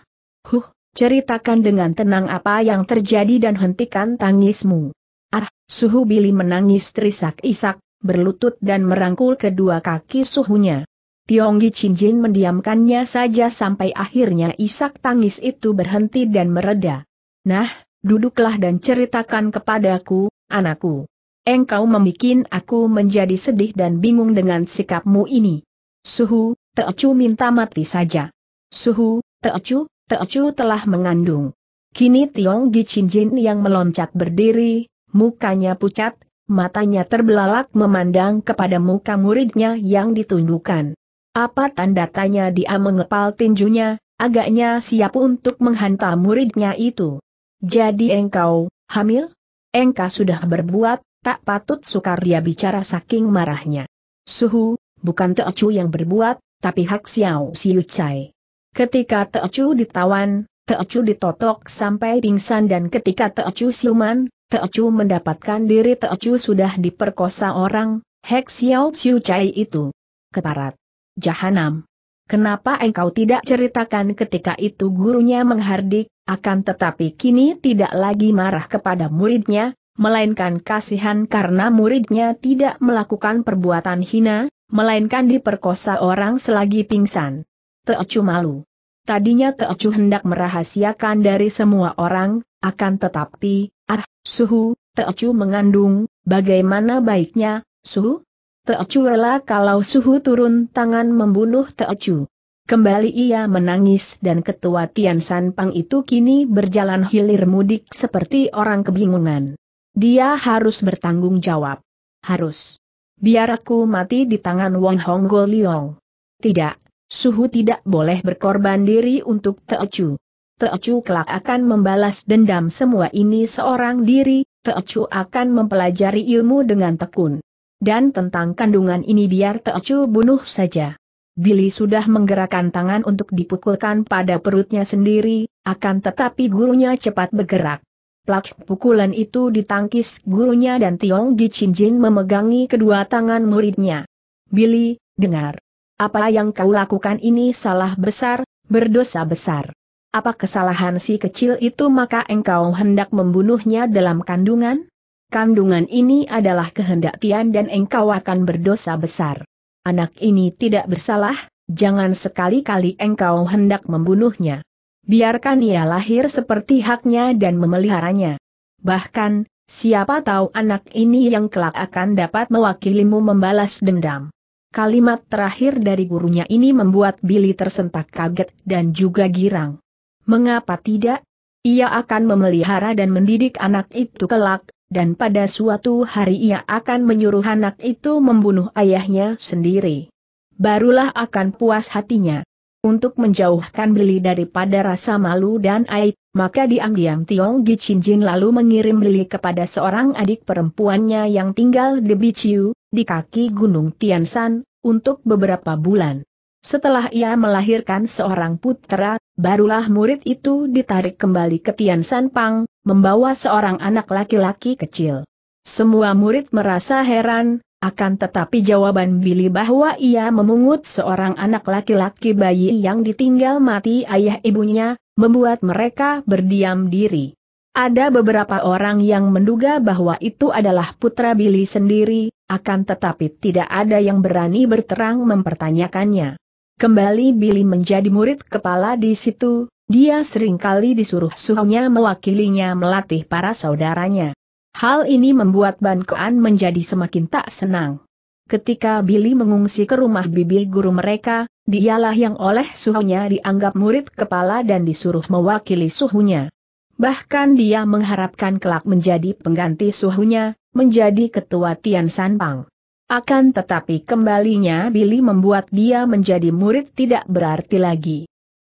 Huh, ceritakan dengan tenang apa yang terjadi dan hentikan tangismu. Ah, suhu Billy menangis terisak-isak, berlutut dan merangkul kedua kaki suhunya. Tionggi Jin mendiamkannya saja sampai akhirnya isak tangis itu berhenti dan mereda. Nah, duduklah dan ceritakan kepadaku, anakku engkau membuat aku menjadi sedih dan bingung dengan sikapmu ini. Suhu, Teocu minta mati saja. Suhu, Teocu, Teocu telah mengandung. Kini Tiong Gicinjin yang meloncat berdiri, mukanya pucat, matanya terbelalak memandang kepada muka muridnya yang ditundukkan. Apa tanda tanya dia mengepal tinjunya, agaknya siap untuk menghantam muridnya itu. Jadi engkau, hamil? Engkau sudah berbuat Tak patut dia bicara saking marahnya. Suhu, bukan Teochu yang berbuat, tapi Hak Xiao Siu Cai. Ketika Teochu ditawan, Teochu ditotok sampai pingsan dan ketika Teochu siuman, Teochu mendapatkan diri Teochu sudah diperkosa orang, Hek Xiao Siu Cai itu. Keparat. Jahanam. Kenapa engkau tidak ceritakan ketika itu gurunya menghardik, akan tetapi kini tidak lagi marah kepada muridnya, melainkan kasihan karena muridnya tidak melakukan perbuatan hina, melainkan diperkosa orang selagi pingsan. Teocu malu. Tadinya Teocu hendak merahasiakan dari semua orang, akan tetapi, ah, suhu, Teocu mengandung, bagaimana baiknya, suhu? Teocu rela kalau suhu turun tangan membunuh Teocu. Kembali ia menangis dan ketua Tian Pang itu kini berjalan hilir mudik seperti orang kebingungan. Dia harus bertanggung jawab. Harus. Biar aku mati di tangan Wong Hong Go Liong. Tidak, Suhu tidak boleh berkorban diri untuk Teochu. Teochu kelak akan membalas dendam semua ini seorang diri, Teochu akan mempelajari ilmu dengan tekun. Dan tentang kandungan ini biar Teochu bunuh saja. Billy sudah menggerakkan tangan untuk dipukulkan pada perutnya sendiri, akan tetapi gurunya cepat bergerak. Plak pukulan itu ditangkis gurunya dan Tiong Jin memegangi kedua tangan muridnya. Billy, dengar. Apa yang kau lakukan ini salah besar, berdosa besar. Apa kesalahan si kecil itu maka engkau hendak membunuhnya dalam kandungan? Kandungan ini adalah kehendak Tian dan engkau akan berdosa besar. Anak ini tidak bersalah, jangan sekali-kali engkau hendak membunuhnya. Biarkan ia lahir seperti haknya dan memeliharanya. Bahkan, siapa tahu anak ini yang kelak akan dapat mewakilimu membalas dendam. Kalimat terakhir dari gurunya ini membuat Billy tersentak kaget dan juga girang. Mengapa tidak? Ia akan memelihara dan mendidik anak itu kelak, dan pada suatu hari ia akan menyuruh anak itu membunuh ayahnya sendiri. Barulah akan puas hatinya untuk menjauhkan Beli daripada rasa malu dan aib, maka diam-diam Tiong Gicinjin lalu mengirim Beli kepada seorang adik perempuannya yang tinggal di Biciu, di kaki Gunung Tiansan, untuk beberapa bulan. Setelah ia melahirkan seorang putra, barulah murid itu ditarik kembali ke Tiansan Pang, membawa seorang anak laki-laki kecil. Semua murid merasa heran, akan tetapi jawaban Billy bahwa ia memungut seorang anak laki-laki bayi yang ditinggal mati ayah ibunya, membuat mereka berdiam diri. Ada beberapa orang yang menduga bahwa itu adalah putra Billy sendiri, akan tetapi tidak ada yang berani berterang mempertanyakannya. Kembali Billy menjadi murid kepala di situ, dia seringkali disuruh suhunya mewakilinya melatih para saudaranya. Hal ini membuat Ban Koan menjadi semakin tak senang. Ketika Billy mengungsi ke rumah bibi guru mereka, dialah yang oleh suhunya dianggap murid kepala dan disuruh mewakili suhunya. Bahkan dia mengharapkan kelak menjadi pengganti suhunya, menjadi ketua Tian Sanpang. Akan tetapi kembalinya Billy membuat dia menjadi murid tidak berarti lagi.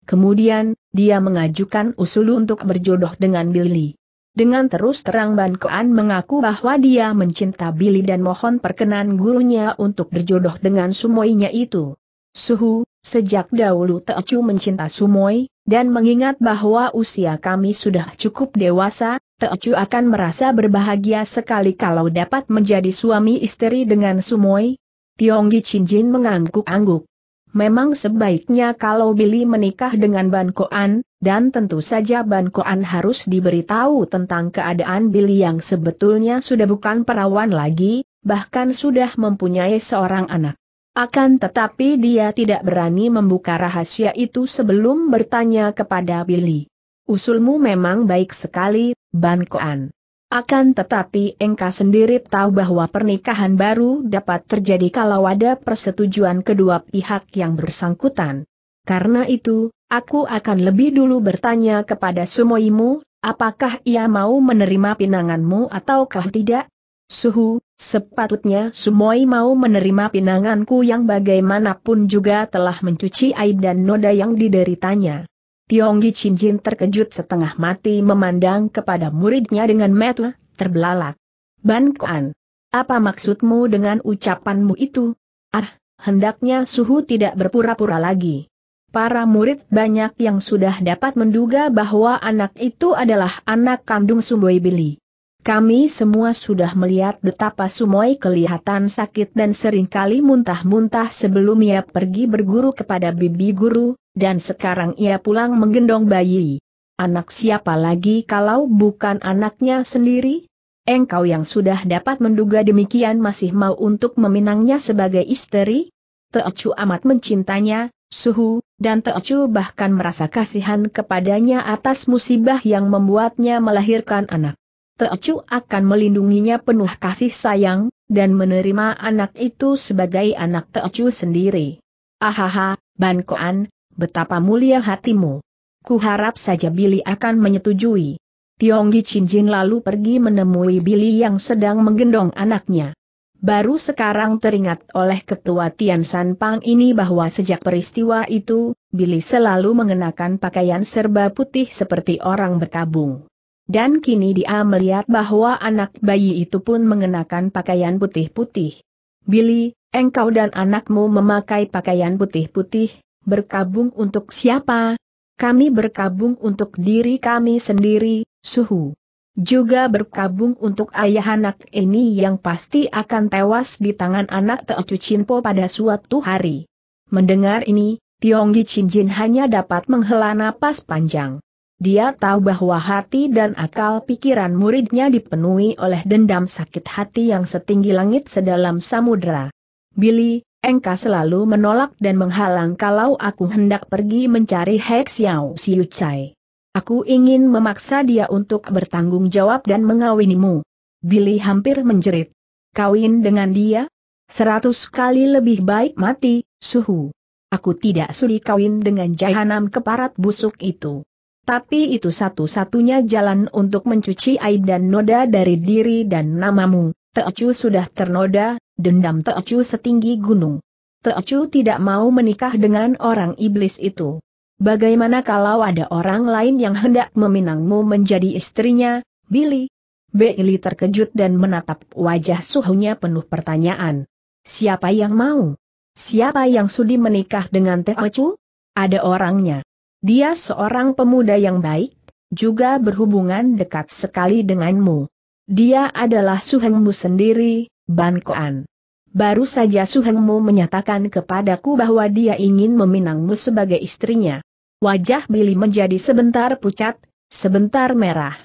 Kemudian, dia mengajukan usul untuk berjodoh dengan Billy. Dengan terus terang Ban Koan mengaku bahwa dia mencinta Billy dan mohon perkenan gurunya untuk berjodoh dengan sumoinya itu. Suhu, sejak dahulu Teochu mencinta sumoi, dan mengingat bahwa usia kami sudah cukup dewasa, Teochu akan merasa berbahagia sekali kalau dapat menjadi suami istri dengan sumoi. Tionggi Jin mengangguk-angguk. Memang sebaiknya kalau Billy menikah dengan Ban Koan, dan tentu saja Ban Koan harus diberitahu tentang keadaan Billy yang sebetulnya sudah bukan perawan lagi, bahkan sudah mempunyai seorang anak. Akan tetapi dia tidak berani membuka rahasia itu sebelum bertanya kepada Billy. Usulmu memang baik sekali, Ban Koan. Akan tetapi engkau sendiri tahu bahwa pernikahan baru dapat terjadi kalau ada persetujuan kedua pihak yang bersangkutan. Karena itu, aku akan lebih dulu bertanya kepada sumoimu, apakah ia mau menerima pinanganmu ataukah tidak? Suhu, sepatutnya Sumoi mau menerima pinanganku yang bagaimanapun juga telah mencuci aib dan noda yang dideritanya. Tionggi Cinjin terkejut setengah mati memandang kepada muridnya dengan metu, terbelalak. Ban Kuan, apa maksudmu dengan ucapanmu itu? Ah, hendaknya suhu tidak berpura-pura lagi. Para murid banyak yang sudah dapat menduga bahwa anak itu adalah anak kandung Sumboi Billy. Kami semua sudah melihat betapa Sumoi kelihatan sakit dan seringkali muntah-muntah sebelum ia pergi berguru kepada bibi guru, dan sekarang ia pulang menggendong bayi. Anak siapa lagi kalau bukan anaknya sendiri? Engkau yang sudah dapat menduga demikian masih mau untuk meminangnya sebagai istri? Teocu amat mencintanya, Suhu, dan Teocu bahkan merasa kasihan kepadanya atas musibah yang membuatnya melahirkan anak. Teocu akan melindunginya penuh kasih sayang, dan menerima anak itu sebagai anak Teocu sendiri. Ahaha, Ban Koan, betapa mulia hatimu. Kuharap saja Billy akan menyetujui. Tionggi Chinjin lalu pergi menemui Billy yang sedang menggendong anaknya. Baru sekarang teringat oleh ketua Tian San Pang ini bahwa sejak peristiwa itu, Billy selalu mengenakan pakaian serba putih seperti orang berkabung. Dan kini dia melihat bahwa anak bayi itu pun mengenakan pakaian putih-putih. Billy, engkau dan anakmu memakai pakaian putih-putih, berkabung untuk siapa? Kami berkabung untuk diri kami sendiri, suhu. Juga berkabung untuk ayah anak ini yang pasti akan tewas di tangan anak Teocu Chinpo pada suatu hari. Mendengar ini, Tionggi Chinjin hanya dapat menghela napas panjang. Dia tahu bahwa hati dan akal pikiran muridnya dipenuhi oleh dendam sakit hati yang setinggi langit sedalam samudera. Billy, engkau selalu menolak dan menghalang kalau aku hendak pergi mencari Hex Yao Siu Chai. Aku ingin memaksa dia untuk bertanggung jawab dan mengawinimu. Billy hampir menjerit. Kawin dengan dia? Seratus kali lebih baik mati, suhu. Aku tidak sudi kawin dengan jahanam keparat busuk itu. Tapi itu satu-satunya jalan untuk mencuci aib dan noda dari diri dan namamu. Teocu sudah ternoda, dendam Teocu setinggi gunung. Teocu tidak mau menikah dengan orang iblis itu. Bagaimana kalau ada orang lain yang hendak meminangmu menjadi istrinya, Billy? Billy terkejut dan menatap wajah suhunya penuh pertanyaan. Siapa yang mau? Siapa yang sudi menikah dengan Teocu? Ada orangnya. Dia seorang pemuda yang baik, juga berhubungan dekat sekali denganmu. Dia adalah suhengmu sendiri, Ban Koan. Baru saja suhengmu menyatakan kepadaku bahwa dia ingin meminangmu sebagai istrinya. Wajah Billy menjadi sebentar pucat, sebentar merah.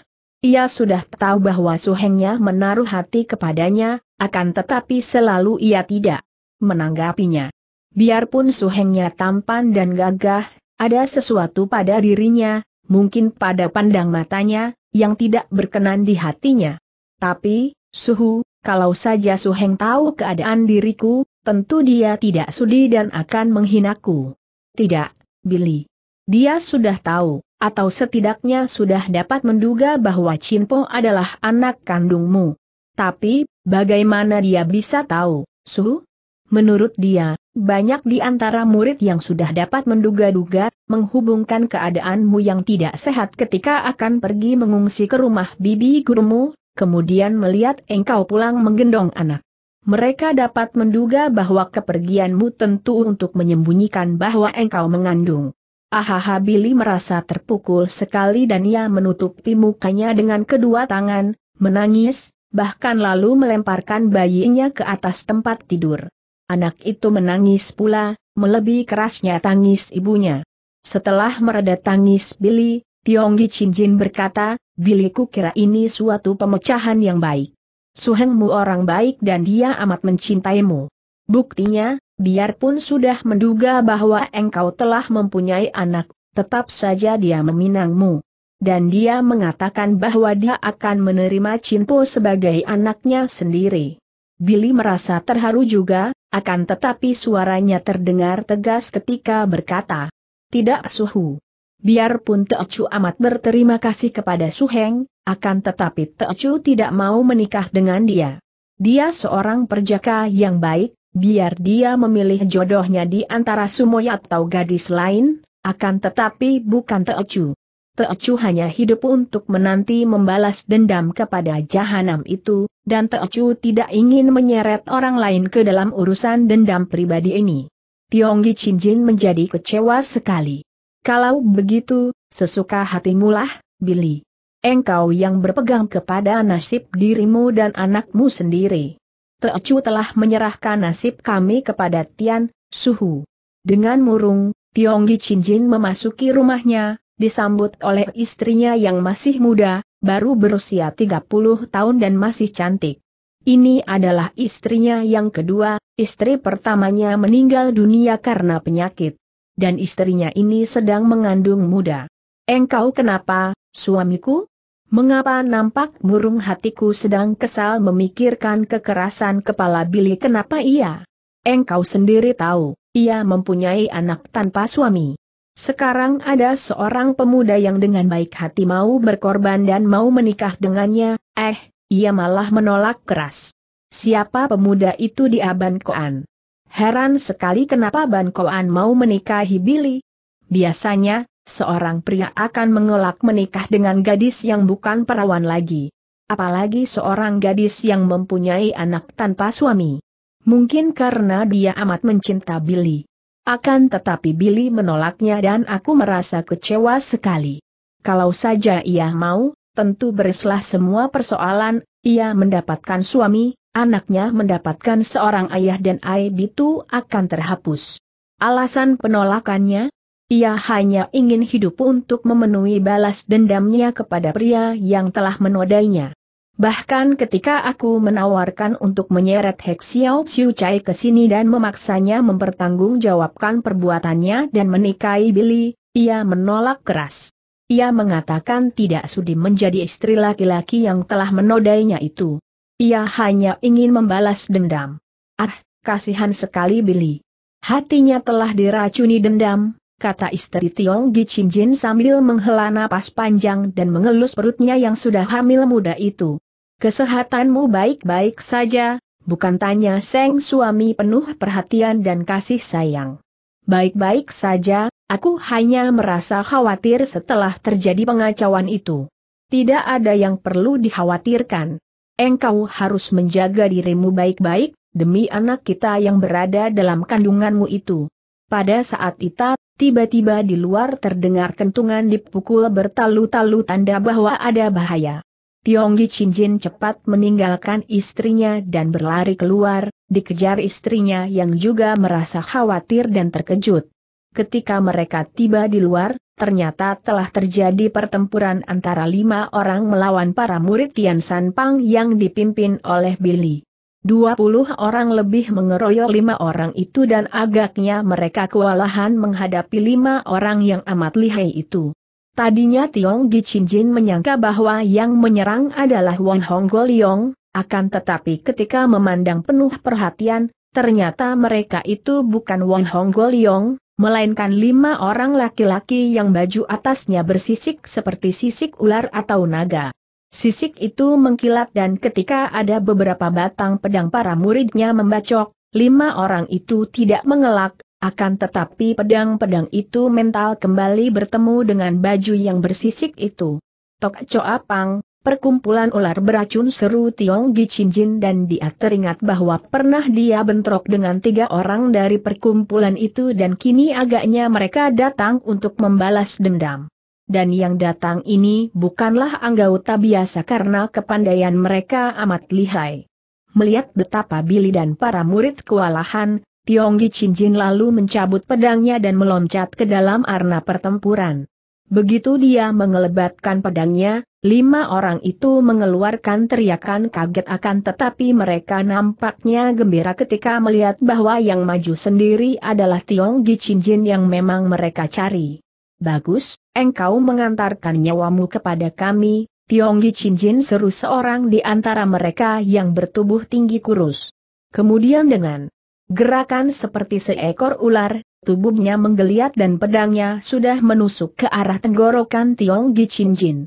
Ia sudah tahu bahwa suhengnya menaruh hati kepadanya, akan tetapi selalu ia tidak menanggapinya. Biarpun suhengnya tampan dan gagah, ada sesuatu pada dirinya, mungkin pada pandang matanya, yang tidak berkenan di hatinya. Tapi, Suhu, kalau saja Suheng tahu keadaan diriku, tentu dia tidak sudi dan akan menghinaku. Tidak, Billy. Dia sudah tahu, atau setidaknya sudah dapat menduga bahwa Chinpo adalah anak kandungmu. Tapi, bagaimana dia bisa tahu, Suhu? Menurut dia, banyak di antara murid yang sudah dapat menduga-duga, menghubungkan keadaanmu yang tidak sehat ketika akan pergi mengungsi ke rumah bibi gurumu, kemudian melihat engkau pulang menggendong anak. Mereka dapat menduga bahwa kepergianmu tentu untuk menyembunyikan bahwa engkau mengandung. Ahaha Billy merasa terpukul sekali dan ia menutupi mukanya dengan kedua tangan, menangis, bahkan lalu melemparkan bayinya ke atas tempat tidur. Anak itu menangis pula, melebihi kerasnya tangis ibunya. Setelah mereda tangis Billy, Tionggi Chinjin berkata, Billy kira ini suatu pemecahan yang baik. Suhengmu orang baik dan dia amat mencintaimu. Buktinya, biarpun sudah menduga bahwa engkau telah mempunyai anak, tetap saja dia meminangmu. Dan dia mengatakan bahwa dia akan menerima Chinpo sebagai anaknya sendiri. Billy merasa terharu juga, akan tetapi suaranya terdengar tegas ketika berkata, Tidak suhu. Biarpun Teocu amat berterima kasih kepada Suheng, akan tetapi Teocu tidak mau menikah dengan dia. Dia seorang perjaka yang baik, biar dia memilih jodohnya di antara Sumoy atau gadis lain, akan tetapi bukan Teocu. Teocu hanya hidup untuk menanti membalas dendam kepada jahanam itu, dan Teocu tidak ingin menyeret orang lain ke dalam urusan dendam pribadi ini. Tionggi Chinjin menjadi kecewa sekali. Kalau begitu, sesuka hatimu lah, Billy. Engkau yang berpegang kepada nasib dirimu dan anakmu sendiri. Teocu telah menyerahkan nasib kami kepada Tian, Suhu. Dengan murung, Tionggi Chinjin memasuki rumahnya, disambut oleh istrinya yang masih muda, baru berusia 30 tahun dan masih cantik. Ini adalah istrinya yang kedua, istri pertamanya meninggal dunia karena penyakit. Dan istrinya ini sedang mengandung muda. Engkau kenapa, suamiku? Mengapa nampak burung hatiku sedang kesal memikirkan kekerasan kepala Billy kenapa ia? Engkau sendiri tahu, ia mempunyai anak tanpa suami. Sekarang ada seorang pemuda yang dengan baik hati mau berkorban dan mau menikah dengannya, eh, ia malah menolak keras. Siapa pemuda itu di Aban Koan? Heran sekali kenapa Ban Koan mau menikahi Billy. Biasanya, seorang pria akan menolak menikah dengan gadis yang bukan perawan lagi. Apalagi seorang gadis yang mempunyai anak tanpa suami. Mungkin karena dia amat mencinta Billy. Akan tetapi Billy menolaknya dan aku merasa kecewa sekali. Kalau saja ia mau, tentu berislah semua persoalan, ia mendapatkan suami, anaknya mendapatkan seorang ayah dan aib itu akan terhapus. Alasan penolakannya? Ia hanya ingin hidup untuk memenuhi balas dendamnya kepada pria yang telah menodainya. Bahkan ketika aku menawarkan untuk menyeret Hek Xiao Xiu Chai ke sini dan memaksanya mempertanggungjawabkan perbuatannya dan menikahi Billy, ia menolak keras. Ia mengatakan tidak sudi menjadi istri laki-laki yang telah menodainya itu. Ia hanya ingin membalas dendam. Ah, kasihan sekali Billy. Hatinya telah diracuni dendam, kata istri Tiong Gicinjin sambil menghela napas panjang dan mengelus perutnya yang sudah hamil muda itu. Kesehatanmu baik-baik saja, bukan tanya Seng suami penuh perhatian dan kasih sayang. Baik-baik saja, aku hanya merasa khawatir setelah terjadi pengacauan itu. Tidak ada yang perlu dikhawatirkan. Engkau harus menjaga dirimu baik-baik, demi anak kita yang berada dalam kandunganmu itu. Pada saat itu, tiba-tiba di luar terdengar kentungan dipukul bertalu-talu tanda bahwa ada bahaya. Tionggi Jin cepat meninggalkan istrinya dan berlari keluar, dikejar istrinya yang juga merasa khawatir dan terkejut. Ketika mereka tiba di luar, ternyata telah terjadi pertempuran antara lima orang melawan para murid Tian San Pang yang dipimpin oleh Billy. Dua puluh orang lebih mengeroyok lima orang itu dan agaknya mereka kewalahan menghadapi lima orang yang amat lihai itu. Tadinya Tiong Gicinjin menyangka bahwa yang menyerang adalah Wong Hong Goliong, akan tetapi ketika memandang penuh perhatian, ternyata mereka itu bukan Wong Hong Goliong, melainkan lima orang laki-laki yang baju atasnya bersisik seperti sisik ular atau naga. Sisik itu mengkilat dan ketika ada beberapa batang pedang para muridnya membacok, lima orang itu tidak mengelak, akan tetapi pedang-pedang itu mental kembali bertemu dengan baju yang bersisik itu. Tok Choa Pang, perkumpulan ular beracun seru Tiong Gicinjin dan dia teringat bahwa pernah dia bentrok dengan tiga orang dari perkumpulan itu dan kini agaknya mereka datang untuk membalas dendam. Dan yang datang ini bukanlah anggota biasa karena kepandaian mereka amat lihai. Melihat betapa Billy dan para murid kewalahan, Tionggi Cinjin lalu mencabut pedangnya dan meloncat ke dalam arena pertempuran. Begitu dia mengelebatkan pedangnya, lima orang itu mengeluarkan teriakan kaget akan tetapi mereka nampaknya gembira ketika melihat bahwa yang maju sendiri adalah Tiong Jin yang memang mereka cari. Bagus, engkau mengantarkan nyawamu kepada kami, Tiong Jin seru seorang di antara mereka yang bertubuh tinggi kurus. Kemudian dengan Gerakan seperti seekor ular, tubuhnya menggeliat dan pedangnya sudah menusuk ke arah tenggorokan Tiong Gichin Jin.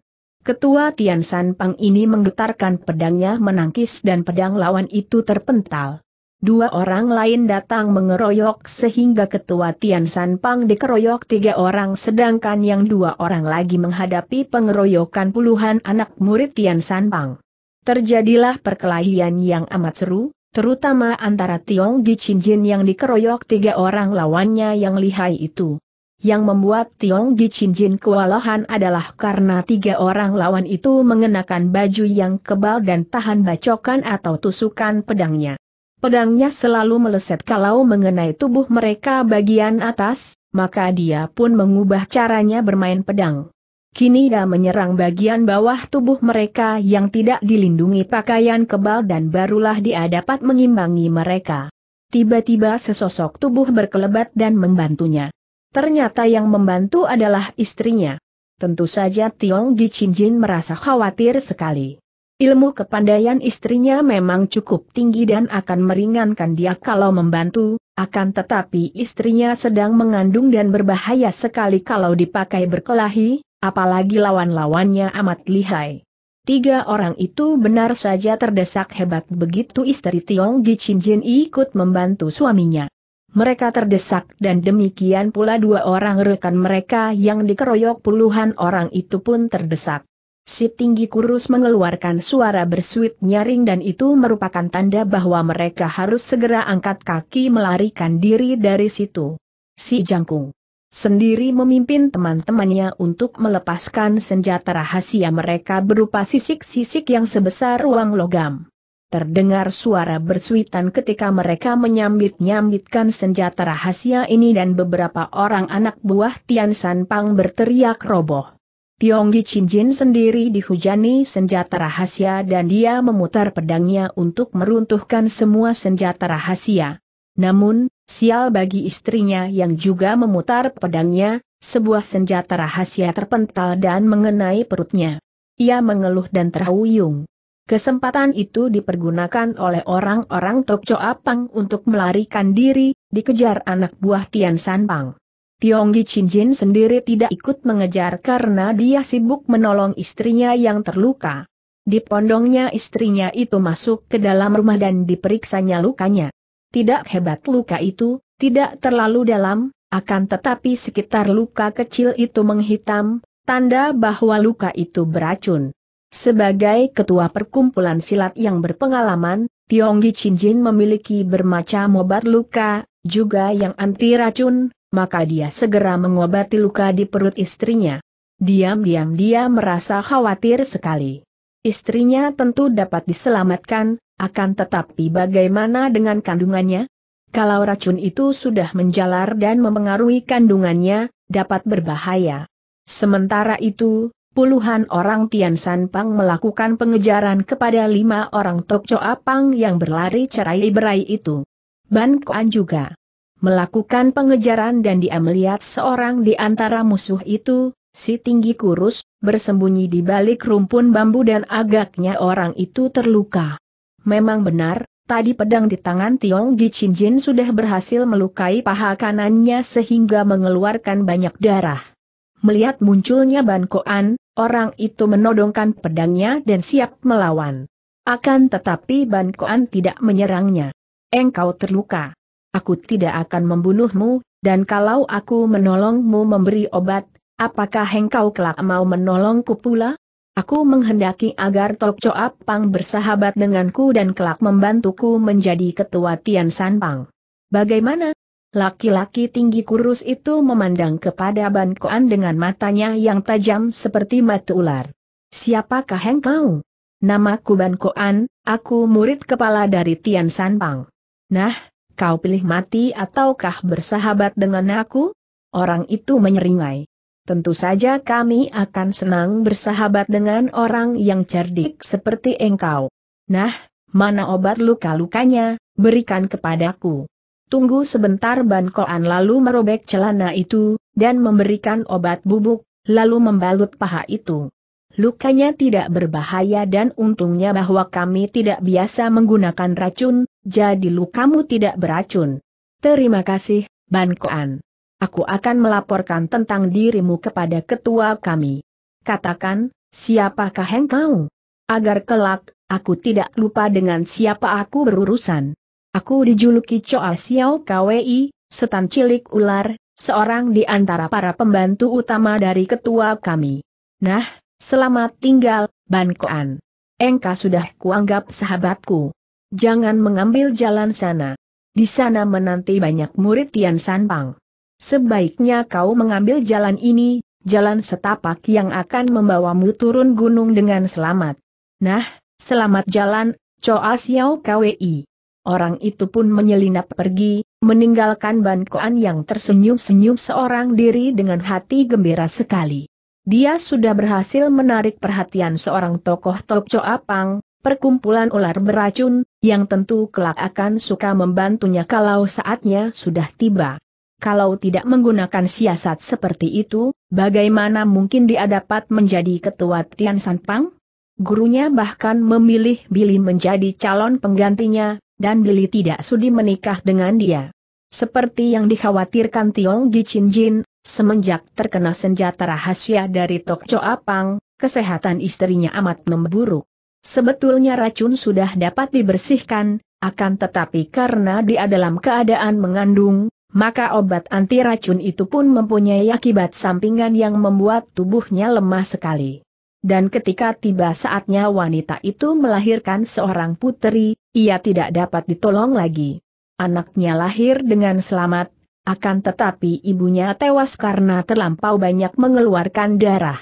Ketua Tian San Pang ini menggetarkan pedangnya menangkis dan pedang lawan itu terpental. Dua orang lain datang mengeroyok sehingga ketua Tian San Pang dikeroyok tiga orang sedangkan yang dua orang lagi menghadapi pengeroyokan puluhan anak murid Tian San Pang. Terjadilah perkelahian yang amat seru, terutama antara Tiong Gicinjin yang dikeroyok tiga orang lawannya yang lihai itu. Yang membuat Tiong Gicinjin kewalahan adalah karena tiga orang lawan itu mengenakan baju yang kebal dan tahan bacokan atau tusukan pedangnya. Pedangnya selalu meleset kalau mengenai tubuh mereka bagian atas, maka dia pun mengubah caranya bermain pedang. Kini ia menyerang bagian bawah tubuh mereka yang tidak dilindungi pakaian kebal dan barulah dia dapat mengimbangi mereka. Tiba-tiba sesosok tubuh berkelebat dan membantunya. Ternyata yang membantu adalah istrinya. Tentu saja Tiong Jin merasa khawatir sekali. Ilmu kepandaian istrinya memang cukup tinggi dan akan meringankan dia kalau membantu, akan tetapi istrinya sedang mengandung dan berbahaya sekali kalau dipakai berkelahi, Apalagi lawan-lawannya amat lihai. Tiga orang itu benar saja terdesak hebat begitu istri Tiong Gichin Jin ikut membantu suaminya. Mereka terdesak dan demikian pula dua orang rekan mereka yang dikeroyok puluhan orang itu pun terdesak. Si tinggi kurus mengeluarkan suara bersuit nyaring dan itu merupakan tanda bahwa mereka harus segera angkat kaki melarikan diri dari situ. Si Jangkung sendiri memimpin teman-temannya untuk melepaskan senjata rahasia mereka berupa sisik-sisik yang sebesar uang logam. Terdengar suara bersuitan ketika mereka menyambit-nyambitkan senjata rahasia ini dan beberapa orang anak buah Tian San Pang berteriak roboh. Tiong Gi Jin sendiri dihujani senjata rahasia dan dia memutar pedangnya untuk meruntuhkan semua senjata rahasia. Namun, sial bagi istrinya yang juga memutar pedangnya, sebuah senjata rahasia terpental dan mengenai perutnya. Ia mengeluh dan terhuyung. Kesempatan itu dipergunakan oleh orang-orang Tokco Apang untuk melarikan diri, dikejar anak buah Tian Sanpang. Tiong Gi Jin sendiri tidak ikut mengejar karena dia sibuk menolong istrinya yang terluka. Di pondongnya istrinya itu masuk ke dalam rumah dan diperiksanya lukanya. Tidak hebat luka itu, tidak terlalu dalam, akan tetapi sekitar luka kecil itu menghitam, tanda bahwa luka itu beracun. Sebagai ketua perkumpulan silat yang berpengalaman, Tionggi Chinjin memiliki bermacam obat luka, juga yang anti racun, maka dia segera mengobati luka di perut istrinya. Diam-diam dia merasa khawatir sekali. Istrinya tentu dapat diselamatkan, akan tetapi bagaimana dengan kandungannya? Kalau racun itu sudah menjalar dan memengaruhi kandungannya, dapat berbahaya. Sementara itu, puluhan orang Tian San Pang melakukan pengejaran kepada lima orang Tok Cho Apang yang berlari cerai berai itu. Ban Kuan juga melakukan pengejaran dan dia melihat seorang di antara musuh itu, si tinggi kurus, bersembunyi di balik rumpun bambu dan agaknya orang itu terluka. Memang benar, tadi pedang di tangan Tiong Gi Chin Jin sudah berhasil melukai paha kanannya sehingga mengeluarkan banyak darah. Melihat munculnya Ban Koan, orang itu menodongkan pedangnya dan siap melawan. Akan tetapi Ban Koan tidak menyerangnya. Engkau terluka. Aku tidak akan membunuhmu, dan kalau aku menolongmu memberi obat, apakah engkau kelak mau menolongku pula? Aku menghendaki agar Tok Choap Pang bersahabat denganku dan kelak membantuku menjadi ketua Tian San Pang. Bagaimana? Laki-laki tinggi kurus itu memandang kepada Ban Koan dengan matanya yang tajam seperti mata ular. Siapakah engkau? Namaku Ban Koan, aku murid kepala dari Tian San Pang. Nah, kau pilih mati ataukah bersahabat dengan aku? Orang itu menyeringai. Tentu saja kami akan senang bersahabat dengan orang yang cerdik seperti engkau. Nah, mana obat luka-lukanya, berikan kepadaku. Tunggu sebentar Ban Koan lalu merobek celana itu, dan memberikan obat bubuk, lalu membalut paha itu. Lukanya tidak berbahaya dan untungnya bahwa kami tidak biasa menggunakan racun, jadi lukamu tidak beracun. Terima kasih, Ban Koan aku akan melaporkan tentang dirimu kepada ketua kami. Katakan, siapakah engkau? Agar kelak, aku tidak lupa dengan siapa aku berurusan. Aku dijuluki Choa Xiao Kwei, setan cilik ular, seorang di antara para pembantu utama dari ketua kami. Nah, selamat tinggal, Ban Koan. Engka sudah kuanggap sahabatku. Jangan mengambil jalan sana. Di sana menanti banyak murid Tian Sanpang. Sebaiknya kau mengambil jalan ini, jalan setapak yang akan membawamu turun gunung dengan selamat. Nah, selamat jalan, Choa Xiao Kwi. Orang itu pun menyelinap pergi, meninggalkan Ban Bankoan yang tersenyum-senyum seorang diri dengan hati gembira sekali. Dia sudah berhasil menarik perhatian seorang tokoh Tok Choa Pang, perkumpulan ular beracun, yang tentu kelak akan suka membantunya kalau saatnya sudah tiba. Kalau tidak menggunakan siasat seperti itu, bagaimana mungkin dia dapat menjadi ketua Tian Sanpang? Gurunya bahkan memilih Billy menjadi calon penggantinya, dan Billy tidak sudi menikah dengan dia. Seperti yang dikhawatirkan Tiong Gichin Jin, semenjak terkena senjata rahasia dari Tok Choa Pang, kesehatan istrinya amat memburuk. Sebetulnya racun sudah dapat dibersihkan, akan tetapi karena dia dalam keadaan mengandung, maka obat anti racun itu pun mempunyai akibat sampingan yang membuat tubuhnya lemah sekali. Dan ketika tiba saatnya wanita itu melahirkan seorang putri, ia tidak dapat ditolong lagi. Anaknya lahir dengan selamat, akan tetapi ibunya tewas karena terlampau banyak mengeluarkan darah.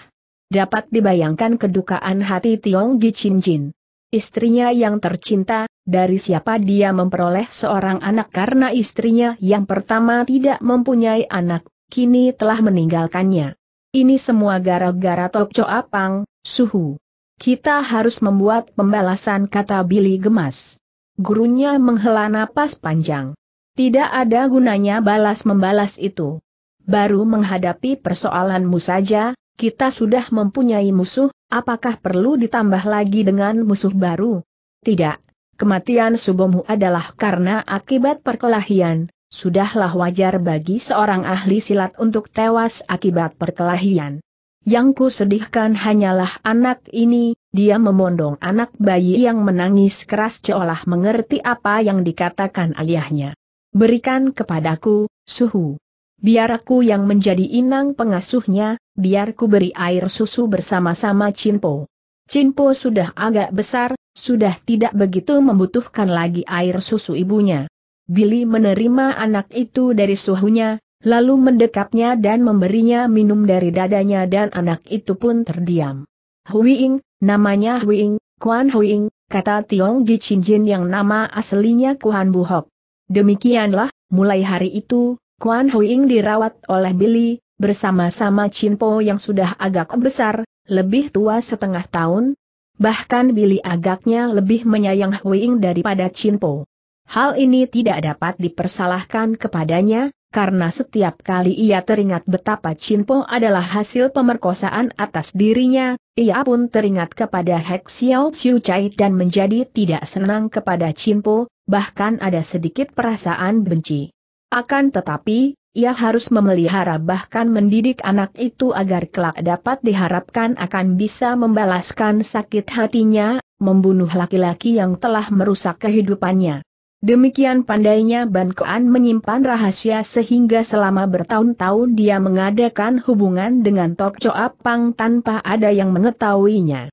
Dapat dibayangkan kedukaan hati Tiong Gichin Jin istrinya yang tercinta, dari siapa dia memperoleh seorang anak karena istrinya yang pertama tidak mempunyai anak, kini telah meninggalkannya. Ini semua gara-gara Tokco Apang, Suhu. Kita harus membuat pembalasan kata Billy gemas. Gurunya menghela napas panjang. Tidak ada gunanya balas-membalas itu. Baru menghadapi persoalanmu saja, kita sudah mempunyai musuh, apakah perlu ditambah lagi dengan musuh baru? Tidak. Kematian Subomu adalah karena akibat perkelahian. Sudahlah wajar bagi seorang ahli silat untuk tewas akibat perkelahian. Yang ku sedihkan hanyalah anak ini, dia memondong anak bayi yang menangis keras seolah mengerti apa yang dikatakan ayahnya. Berikan kepadaku, suhu. Biar aku yang menjadi inang pengasuhnya, biar ku beri air susu bersama-sama Cinpo. Cinpo sudah agak besar, sudah tidak begitu membutuhkan lagi air susu ibunya. Billy menerima anak itu dari suhunya, lalu mendekapnya dan memberinya minum dari dadanya dan anak itu pun terdiam. Huiing, namanya Huiing, Kuan Huiing, kata Tiong Gi Jin yang nama aslinya Kuan Buhok. Demikianlah, mulai hari itu, Kuan Huing dirawat oleh Billy, bersama-sama Chinpo yang sudah agak besar, lebih tua setengah tahun. Bahkan Billy agaknya lebih menyayang Huing daripada Chinpo. Hal ini tidak dapat dipersalahkan kepadanya, karena setiap kali ia teringat betapa Chinpo adalah hasil pemerkosaan atas dirinya, ia pun teringat kepada Hek Xiao Xiu Chai dan menjadi tidak senang kepada Chinpo, bahkan ada sedikit perasaan benci. Akan tetapi, ia harus memelihara bahkan mendidik anak itu agar kelak dapat diharapkan akan bisa membalaskan sakit hatinya, membunuh laki-laki yang telah merusak kehidupannya. Demikian pandainya Ban Koan menyimpan rahasia sehingga selama bertahun-tahun dia mengadakan hubungan dengan Tok Choa Pang tanpa ada yang mengetahuinya.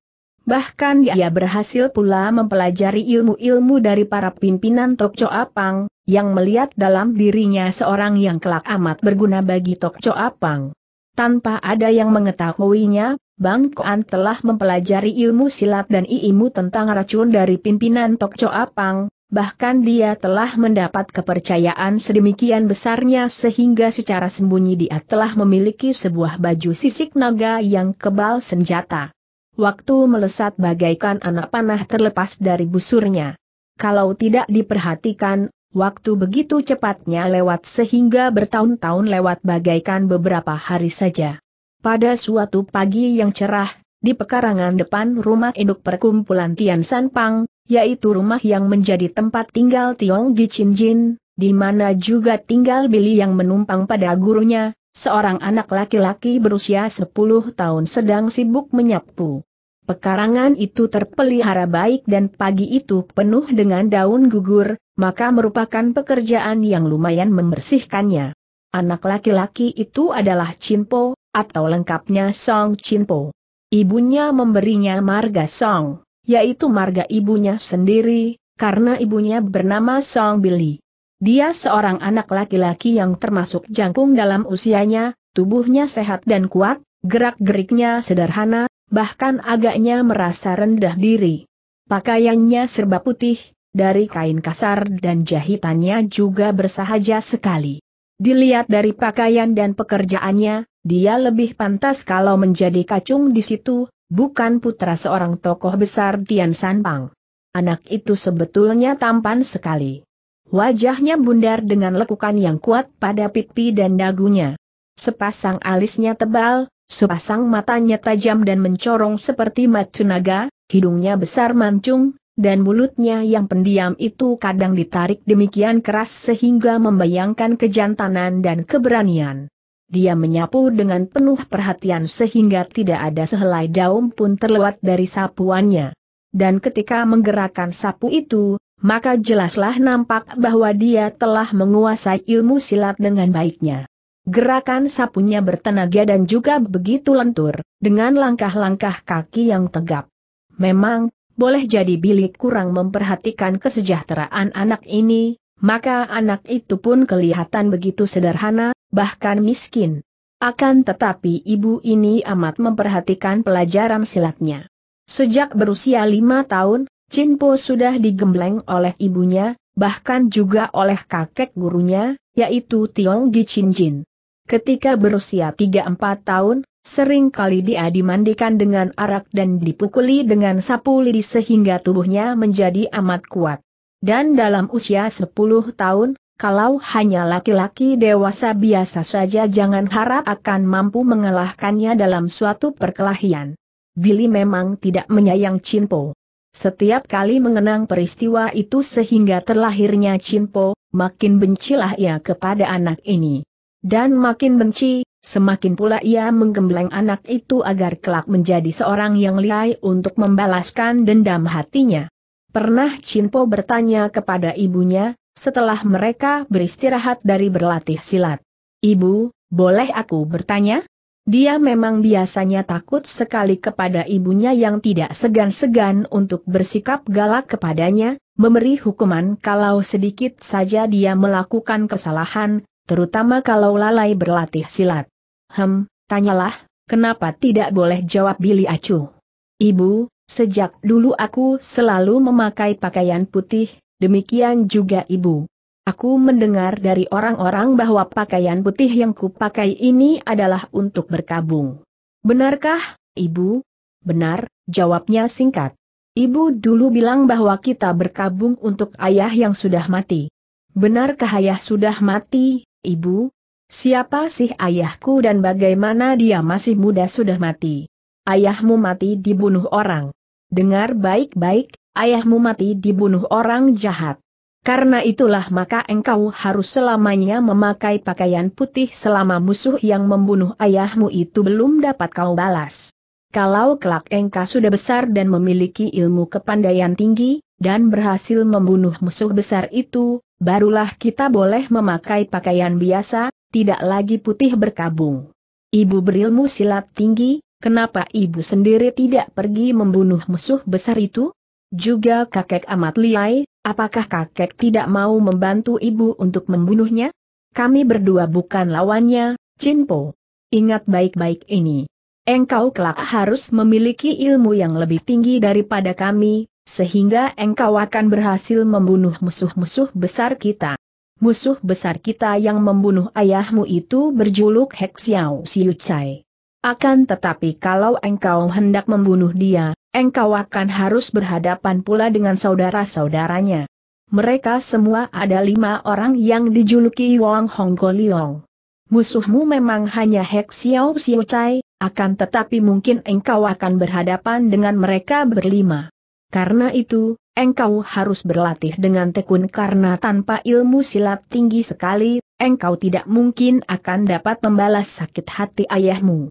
Bahkan dia berhasil pula mempelajari ilmu-ilmu dari para pimpinan Tokco Apang, yang melihat dalam dirinya seorang yang kelak amat berguna bagi Tokco Apang. Tanpa ada yang mengetahuinya, Bang Koan telah mempelajari ilmu silat dan ilmu tentang racun dari pimpinan Tokco Apang, bahkan dia telah mendapat kepercayaan sedemikian besarnya sehingga secara sembunyi dia telah memiliki sebuah baju sisik naga yang kebal senjata. Waktu melesat bagaikan anak panah terlepas dari busurnya. Kalau tidak diperhatikan, waktu begitu cepatnya lewat sehingga bertahun-tahun lewat bagaikan beberapa hari saja. Pada suatu pagi yang cerah, di pekarangan depan rumah induk perkumpulan Tian San Pang, yaitu rumah yang menjadi tempat tinggal Tiong Gi Chin Jin, di mana juga tinggal Billy yang menumpang pada gurunya, Seorang anak laki-laki berusia 10 tahun sedang sibuk menyapu. Pekarangan itu terpelihara baik dan pagi itu penuh dengan daun gugur, maka merupakan pekerjaan yang lumayan membersihkannya. Anak laki-laki itu adalah Chinpo, atau lengkapnya Song Chinpo. Ibunya memberinya marga Song, yaitu marga ibunya sendiri, karena ibunya bernama Song Billy. Dia seorang anak laki-laki yang termasuk jangkung dalam usianya, tubuhnya sehat dan kuat, gerak-geriknya sederhana, bahkan agaknya merasa rendah diri. Pakaiannya serba putih, dari kain kasar dan jahitannya juga bersahaja sekali. Dilihat dari pakaian dan pekerjaannya, dia lebih pantas kalau menjadi kacung di situ, bukan putra seorang tokoh besar Tian Sanpang. Anak itu sebetulnya tampan sekali. Wajahnya bundar dengan lekukan yang kuat pada pipi dan dagunya. Sepasang alisnya tebal, sepasang matanya tajam dan mencorong seperti mata naga, hidungnya besar mancung, dan mulutnya yang pendiam itu kadang ditarik demikian keras sehingga membayangkan kejantanan dan keberanian. Dia menyapu dengan penuh perhatian sehingga tidak ada sehelai daun pun terlewat dari sapuannya. Dan ketika menggerakkan sapu itu, maka jelaslah nampak bahwa dia telah menguasai ilmu silat dengan baiknya. Gerakan sapunya bertenaga dan juga begitu lentur, dengan langkah-langkah kaki yang tegap. Memang, boleh jadi bilik kurang memperhatikan kesejahteraan anak ini, maka anak itu pun kelihatan begitu sederhana, bahkan miskin. Akan tetapi ibu ini amat memperhatikan pelajaran silatnya. Sejak berusia lima tahun, Cinpo sudah digembleng oleh ibunya, bahkan juga oleh kakek gurunya, yaitu Tiong Gicinjin. Ketika berusia 3-4 tahun, sering kali dia dimandikan dengan arak dan dipukuli dengan sapu lidi sehingga tubuhnya menjadi amat kuat. Dan dalam usia 10 tahun, kalau hanya laki-laki dewasa biasa saja jangan harap akan mampu mengalahkannya dalam suatu perkelahian. Billy memang tidak menyayang Chinpo. Setiap kali mengenang peristiwa itu sehingga terlahirnya Chinpo, makin bencilah ia kepada anak ini. Dan makin benci, semakin pula ia menggembleng anak itu agar kelak menjadi seorang yang lihai untuk membalaskan dendam hatinya. Pernah Chinpo bertanya kepada ibunya, setelah mereka beristirahat dari berlatih silat. Ibu, boleh aku bertanya? Dia memang biasanya takut sekali kepada ibunya yang tidak segan-segan untuk bersikap galak kepadanya, memberi hukuman kalau sedikit saja dia melakukan kesalahan, terutama kalau lalai berlatih silat. Hem, tanyalah, kenapa tidak boleh jawab Billy Acu? Ibu, sejak dulu aku selalu memakai pakaian putih, demikian juga ibu. Aku mendengar dari orang-orang bahwa pakaian putih yang kupakai ini adalah untuk berkabung. Benarkah, Ibu? Benar, jawabnya singkat. Ibu dulu bilang bahwa kita berkabung untuk ayah yang sudah mati. Benarkah ayah sudah mati, Ibu? Siapa sih ayahku dan bagaimana dia masih muda sudah mati? Ayahmu mati dibunuh orang. Dengar baik-baik, ayahmu mati dibunuh orang jahat. Karena itulah maka engkau harus selamanya memakai pakaian putih selama musuh yang membunuh ayahmu itu belum dapat kau balas. Kalau kelak engkau sudah besar dan memiliki ilmu kepandaian tinggi, dan berhasil membunuh musuh besar itu, barulah kita boleh memakai pakaian biasa, tidak lagi putih berkabung. Ibu berilmu silat tinggi, kenapa ibu sendiri tidak pergi membunuh musuh besar itu? Juga kakek amat liai, apakah kakek tidak mau membantu ibu untuk membunuhnya? Kami berdua bukan lawannya, Cinpo. Ingat baik-baik ini. Engkau kelak harus memiliki ilmu yang lebih tinggi daripada kami, sehingga engkau akan berhasil membunuh musuh-musuh besar kita. Musuh besar kita yang membunuh ayahmu itu berjuluk Hexiao Siu Chai. Akan tetapi kalau engkau hendak membunuh dia, engkau akan harus berhadapan pula dengan saudara-saudaranya. Mereka semua ada lima orang yang dijuluki Wong Hong Goliong. Musuhmu memang hanya Hek Xiao Xiu Chai, akan tetapi mungkin engkau akan berhadapan dengan mereka berlima. Karena itu, engkau harus berlatih dengan tekun karena tanpa ilmu silat tinggi sekali, engkau tidak mungkin akan dapat membalas sakit hati ayahmu.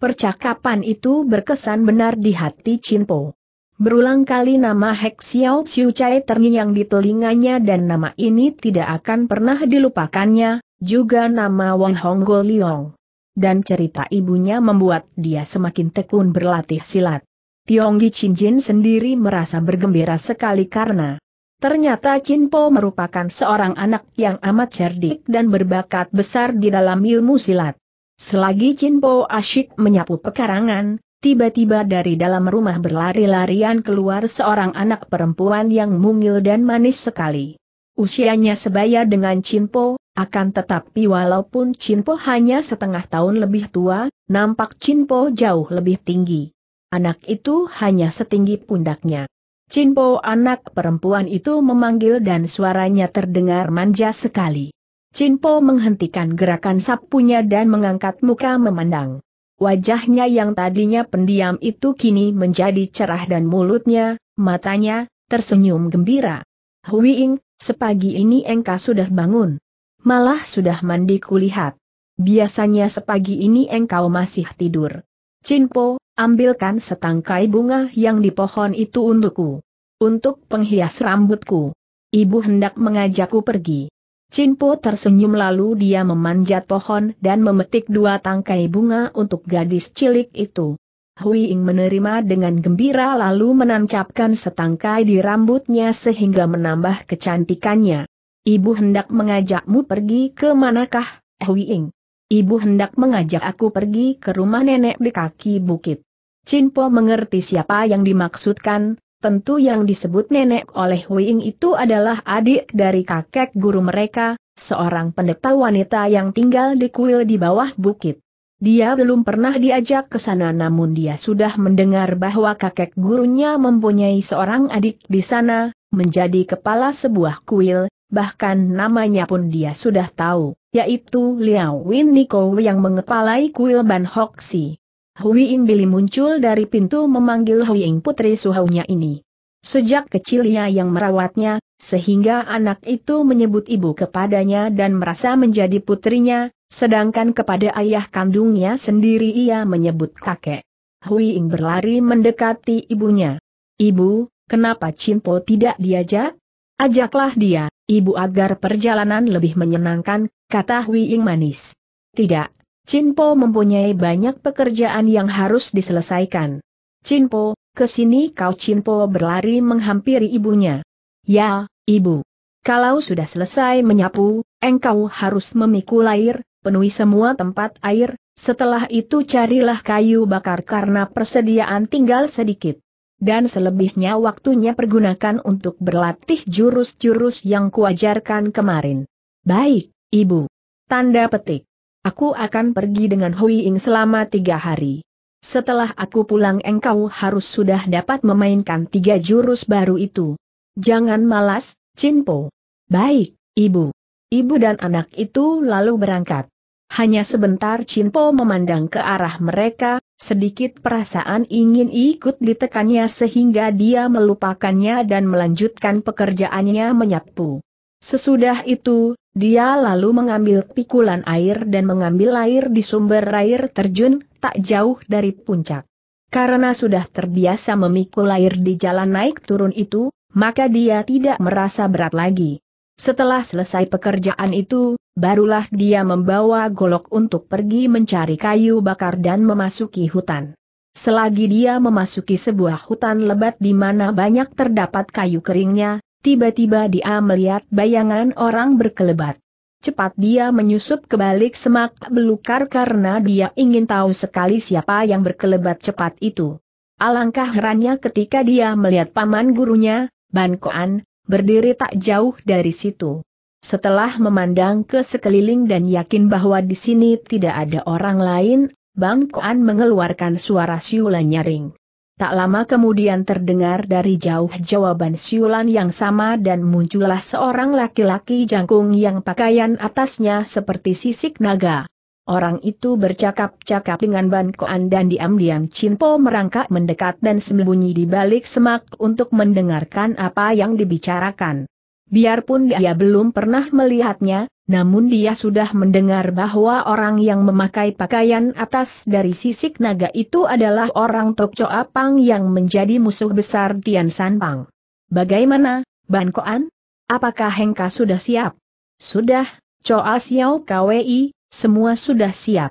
Percakapan itu berkesan benar di hati Chinpo. Berulang kali nama Hek Xiao Xiu Chai terngiang di telinganya dan nama ini tidak akan pernah dilupakannya, juga nama Wang Hong Go Liong. Dan cerita ibunya membuat dia semakin tekun berlatih silat. Chin Jin sendiri merasa bergembira sekali karena ternyata Po merupakan seorang anak yang amat cerdik dan berbakat besar di dalam ilmu silat. Selagi Chin Po asyik menyapu pekarangan, tiba-tiba dari dalam rumah berlari-larian keluar seorang anak perempuan yang mungil dan manis sekali. Usianya sebaya dengan Chin Po, akan tetapi walaupun Chin hanya setengah tahun lebih tua, nampak Chin jauh lebih tinggi. Anak itu hanya setinggi pundaknya. Chin anak perempuan itu memanggil dan suaranya terdengar manja sekali. Cinpo menghentikan gerakan sapunya dan mengangkat muka memandang. Wajahnya yang tadinya pendiam itu kini menjadi cerah dan mulutnya, matanya, tersenyum gembira. Hui Huiing, sepagi ini engkau sudah bangun. Malah sudah mandi kulihat. Biasanya sepagi ini engkau masih tidur. Cinpo, ambilkan setangkai bunga yang di pohon itu untukku. Untuk penghias rambutku. Ibu hendak mengajakku pergi. Cinpo tersenyum lalu dia memanjat pohon dan memetik dua tangkai bunga untuk gadis cilik itu. Hui Ying menerima dengan gembira lalu menancapkan setangkai di rambutnya sehingga menambah kecantikannya. Ibu hendak mengajakmu pergi ke manakah, Hui Ying? Ibu hendak mengajak aku pergi ke rumah nenek di kaki bukit. Cinpo mengerti siapa yang dimaksudkan, Tentu yang disebut nenek oleh Huying itu adalah adik dari kakek guru mereka, seorang pendeta wanita yang tinggal di kuil di bawah bukit. Dia belum pernah diajak ke sana namun dia sudah mendengar bahwa kakek gurunya mempunyai seorang adik di sana, menjadi kepala sebuah kuil, bahkan namanya pun dia sudah tahu, yaitu Liao Win Niko yang mengepalai kuil Ban Si. Hui Ing Bili muncul dari pintu memanggil Hui Ing putri suhaunya ini. Sejak kecilnya yang merawatnya, sehingga anak itu menyebut ibu kepadanya dan merasa menjadi putrinya, sedangkan kepada ayah kandungnya sendiri ia menyebut kakek. Hui Ing berlari mendekati ibunya. Ibu, kenapa Cimpo tidak diajak? Ajaklah dia, ibu agar perjalanan lebih menyenangkan, kata Hui Ing manis. Tidak, Cinpo mempunyai banyak pekerjaan yang harus diselesaikan. Cinpo, sini kau Cinpo berlari menghampiri ibunya. Ya, ibu. Kalau sudah selesai menyapu, engkau harus memikul air, penuhi semua tempat air, setelah itu carilah kayu bakar karena persediaan tinggal sedikit. Dan selebihnya waktunya pergunakan untuk berlatih jurus-jurus yang kuajarkan kemarin. Baik, Ibu. Tanda petik. Aku akan pergi dengan Hui Ying selama tiga hari. Setelah aku pulang engkau harus sudah dapat memainkan tiga jurus baru itu. Jangan malas, Po. Baik, Ibu. Ibu dan anak itu lalu berangkat. Hanya sebentar Po memandang ke arah mereka, sedikit perasaan ingin ikut ditekannya sehingga dia melupakannya dan melanjutkan pekerjaannya menyapu. Sesudah itu, dia lalu mengambil pikulan air dan mengambil air di sumber air terjun, tak jauh dari puncak. Karena sudah terbiasa memikul air di jalan naik turun itu, maka dia tidak merasa berat lagi. Setelah selesai pekerjaan itu, barulah dia membawa golok untuk pergi mencari kayu bakar dan memasuki hutan. Selagi dia memasuki sebuah hutan lebat di mana banyak terdapat kayu keringnya, Tiba-tiba dia melihat bayangan orang berkelebat. Cepat dia menyusup ke balik semak belukar karena dia ingin tahu sekali siapa yang berkelebat cepat itu. Alangkah herannya ketika dia melihat paman gurunya, Ban Koan, berdiri tak jauh dari situ. Setelah memandang ke sekeliling dan yakin bahwa di sini tidak ada orang lain, Bang Koan mengeluarkan suara siulan nyaring. Tak lama kemudian terdengar dari jauh jawaban siulan yang sama dan muncullah seorang laki-laki jangkung yang pakaian atasnya seperti sisik naga. Orang itu bercakap-cakap dengan Ban Koan dan diam-diam Cinpo merangkak mendekat dan sembunyi di balik semak untuk mendengarkan apa yang dibicarakan. Biarpun dia belum pernah melihatnya, namun dia sudah mendengar bahwa orang yang memakai pakaian atas dari sisik naga itu adalah orang Tokco Apang yang menjadi musuh besar Tian san pang Bagaimana, Ban Koan? Apakah Hengka sudah siap? Sudah, Coa Xiao Kwei, semua sudah siap.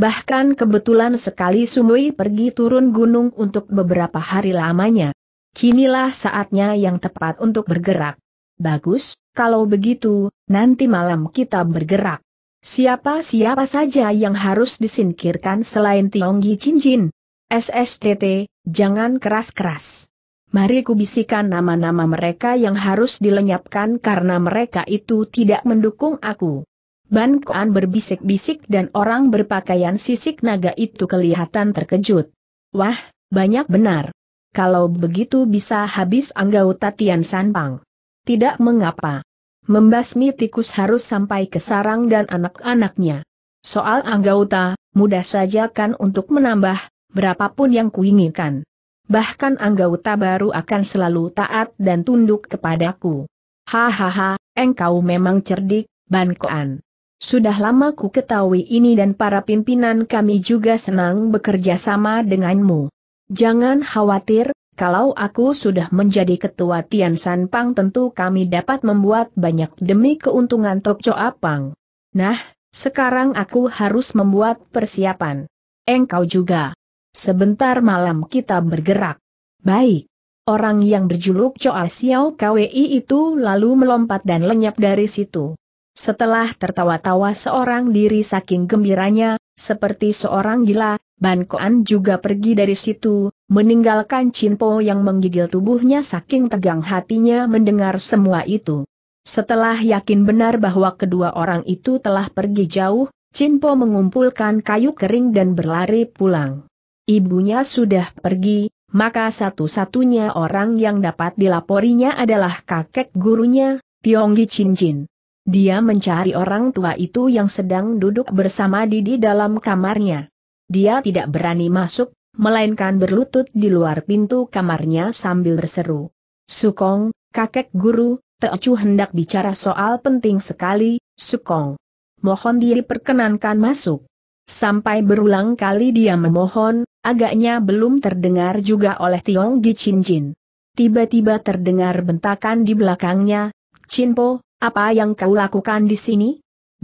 Bahkan kebetulan sekali Sumui pergi turun gunung untuk beberapa hari lamanya. Kinilah saatnya yang tepat untuk bergerak. Bagus, kalau begitu, nanti malam kita bergerak. Siapa-siapa saja yang harus disingkirkan selain Tionggi Cincin? SSTT, jangan keras-keras. Mari kubisikan nama-nama mereka yang harus dilenyapkan karena mereka itu tidak mendukung aku. Ban Kuan berbisik-bisik dan orang berpakaian sisik naga itu kelihatan terkejut. Wah, banyak benar. Kalau begitu bisa habis anggota Tian Sanpang. Tidak mengapa. Membasmi tikus harus sampai ke sarang dan anak-anaknya. Soal anggota, mudah saja kan untuk menambah, berapapun yang kuinginkan. Bahkan anggota baru akan selalu taat dan tunduk kepadaku. Hahaha, engkau memang cerdik, Bankoan. Sudah lama ku ketahui ini dan para pimpinan kami juga senang bekerja sama denganmu. Jangan khawatir, kalau aku sudah menjadi ketua Tian San Pang tentu kami dapat membuat banyak demi keuntungan Tokco Apang. Nah, sekarang aku harus membuat persiapan. Engkau juga. Sebentar malam kita bergerak. Baik. Orang yang berjuluk Choa Xiao KWI itu lalu melompat dan lenyap dari situ. Setelah tertawa-tawa seorang diri saking gembiranya, seperti seorang gila, Ban Koan juga pergi dari situ, meninggalkan Chinpo yang menggigil tubuhnya saking tegang hatinya mendengar semua itu. Setelah yakin benar bahwa kedua orang itu telah pergi jauh, Chinpo mengumpulkan kayu kering dan berlari pulang. Ibunya sudah pergi, maka satu-satunya orang yang dapat dilaporinya adalah kakek gurunya, Tionggi Cincin. Dia mencari orang tua itu yang sedang duduk bersama Didi dalam kamarnya dia tidak berani masuk, melainkan berlutut di luar pintu kamarnya sambil berseru. Sukong, kakek guru, Teocu hendak bicara soal penting sekali, Sukong. Mohon diri perkenankan masuk. Sampai berulang kali dia memohon, agaknya belum terdengar juga oleh Tiong Gi Chin Jin. Tiba-tiba terdengar bentakan di belakangnya, Chinpo, apa yang kau lakukan di sini?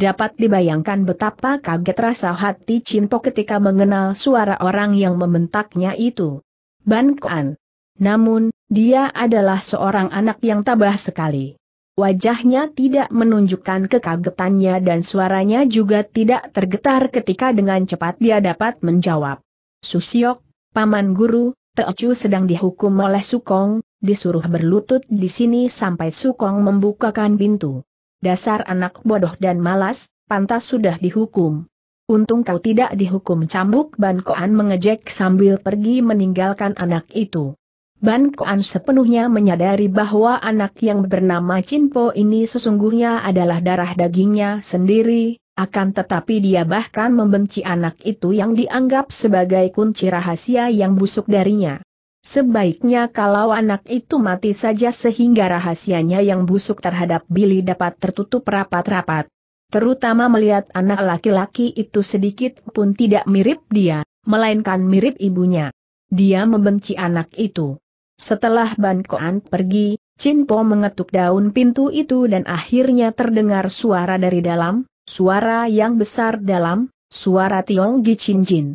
Dapat dibayangkan betapa kaget rasa hati Cinpo ketika mengenal suara orang yang membentaknya itu. Ban Kuan. Namun, dia adalah seorang anak yang tabah sekali. Wajahnya tidak menunjukkan kekagetannya dan suaranya juga tidak tergetar ketika dengan cepat dia dapat menjawab. Susiok, Paman Guru, Teocu sedang dihukum oleh Sukong, disuruh berlutut di sini sampai Sukong membukakan pintu dasar anak bodoh dan malas, pantas sudah dihukum. Untung kau tidak dihukum cambuk Ban Koan mengejek sambil pergi meninggalkan anak itu. Ban Koan sepenuhnya menyadari bahwa anak yang bernama Cinpo ini sesungguhnya adalah darah dagingnya sendiri, akan tetapi dia bahkan membenci anak itu yang dianggap sebagai kunci rahasia yang busuk darinya. Sebaiknya kalau anak itu mati saja sehingga rahasianya yang busuk terhadap Billy dapat tertutup rapat-rapat. Terutama melihat anak laki-laki itu sedikit pun tidak mirip dia, melainkan mirip ibunya. Dia membenci anak itu. Setelah Ban Koan pergi, Chin Po mengetuk daun pintu itu dan akhirnya terdengar suara dari dalam, suara yang besar dalam, suara Tiong Gi Chin Jin.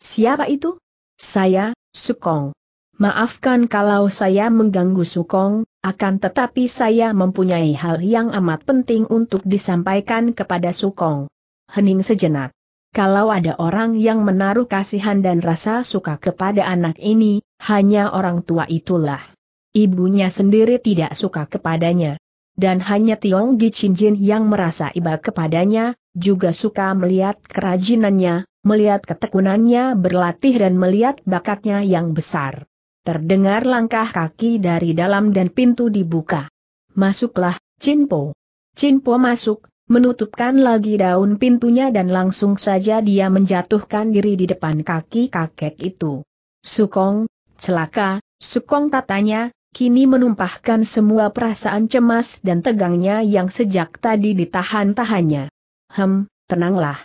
Siapa itu? Saya, Sukong. Maafkan kalau saya mengganggu Sukong, akan tetapi saya mempunyai hal yang amat penting untuk disampaikan kepada Sukong. Hening sejenak. Kalau ada orang yang menaruh kasihan dan rasa suka kepada anak ini, hanya orang tua itulah. Ibunya sendiri tidak suka kepadanya. Dan hanya Tiong Gicinjin yang merasa iba kepadanya, juga suka melihat kerajinannya, melihat ketekunannya berlatih dan melihat bakatnya yang besar. Terdengar langkah kaki dari dalam dan pintu dibuka. Masuklah, Cinpo. Cinpo masuk, menutupkan lagi daun pintunya dan langsung saja dia menjatuhkan diri di depan kaki kakek itu. Sukong, celaka, Sukong katanya, kini menumpahkan semua perasaan cemas dan tegangnya yang sejak tadi ditahan-tahannya. Hem, tenanglah.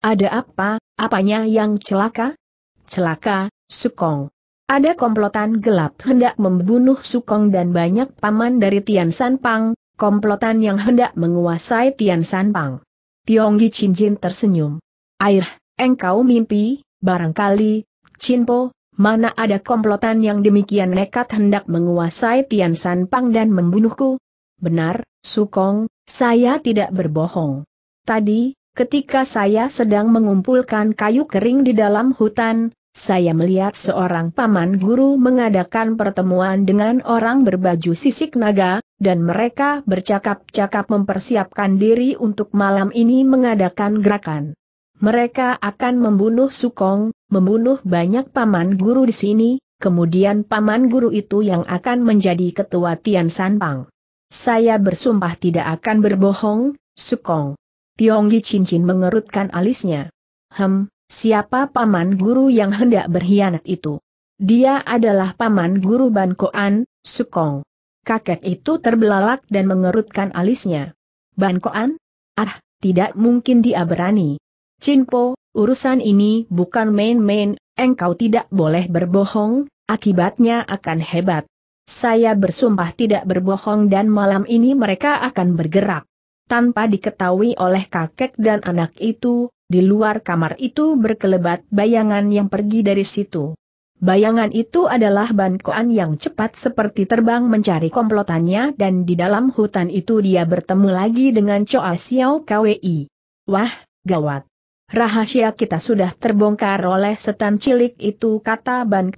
Ada apa, apanya yang celaka? Celaka, Sukong. Ada komplotan gelap hendak membunuh Sukong dan banyak paman dari Tian San Pang, komplotan yang hendak menguasai Tian San Pang. Chin Jin tersenyum. Air, engkau mimpi, barangkali, Chin Po, mana ada komplotan yang demikian nekat hendak menguasai Tian San Pang dan membunuhku? Benar, Sukong, saya tidak berbohong. Tadi, ketika saya sedang mengumpulkan kayu kering di dalam hutan, saya melihat seorang paman guru mengadakan pertemuan dengan orang berbaju sisik naga, dan mereka bercakap-cakap mempersiapkan diri untuk malam ini mengadakan gerakan. Mereka akan membunuh Sukong, membunuh banyak paman guru di sini, kemudian paman guru itu yang akan menjadi ketua Tian Sanpang. Saya bersumpah tidak akan berbohong, Sukong. Tionggi cincin mengerutkan alisnya. Hem, Siapa paman guru yang hendak berkhianat itu? Dia adalah paman guru Bankoan, Sukong. Kakek itu terbelalak dan mengerutkan alisnya. Bankoan? Ah, tidak mungkin dia berani. Cinpo, urusan ini bukan main-main, engkau tidak boleh berbohong, akibatnya akan hebat. Saya bersumpah tidak berbohong dan malam ini mereka akan bergerak. Tanpa diketahui oleh kakek dan anak itu, di luar kamar itu berkelebat bayangan yang pergi dari situ. Bayangan itu adalah Bankoan yang cepat seperti terbang mencari komplotannya dan di dalam hutan itu dia bertemu lagi dengan Choa Xiao Kwi. Wah, gawat. Rahasia kita sudah terbongkar oleh setan cilik itu kata Ban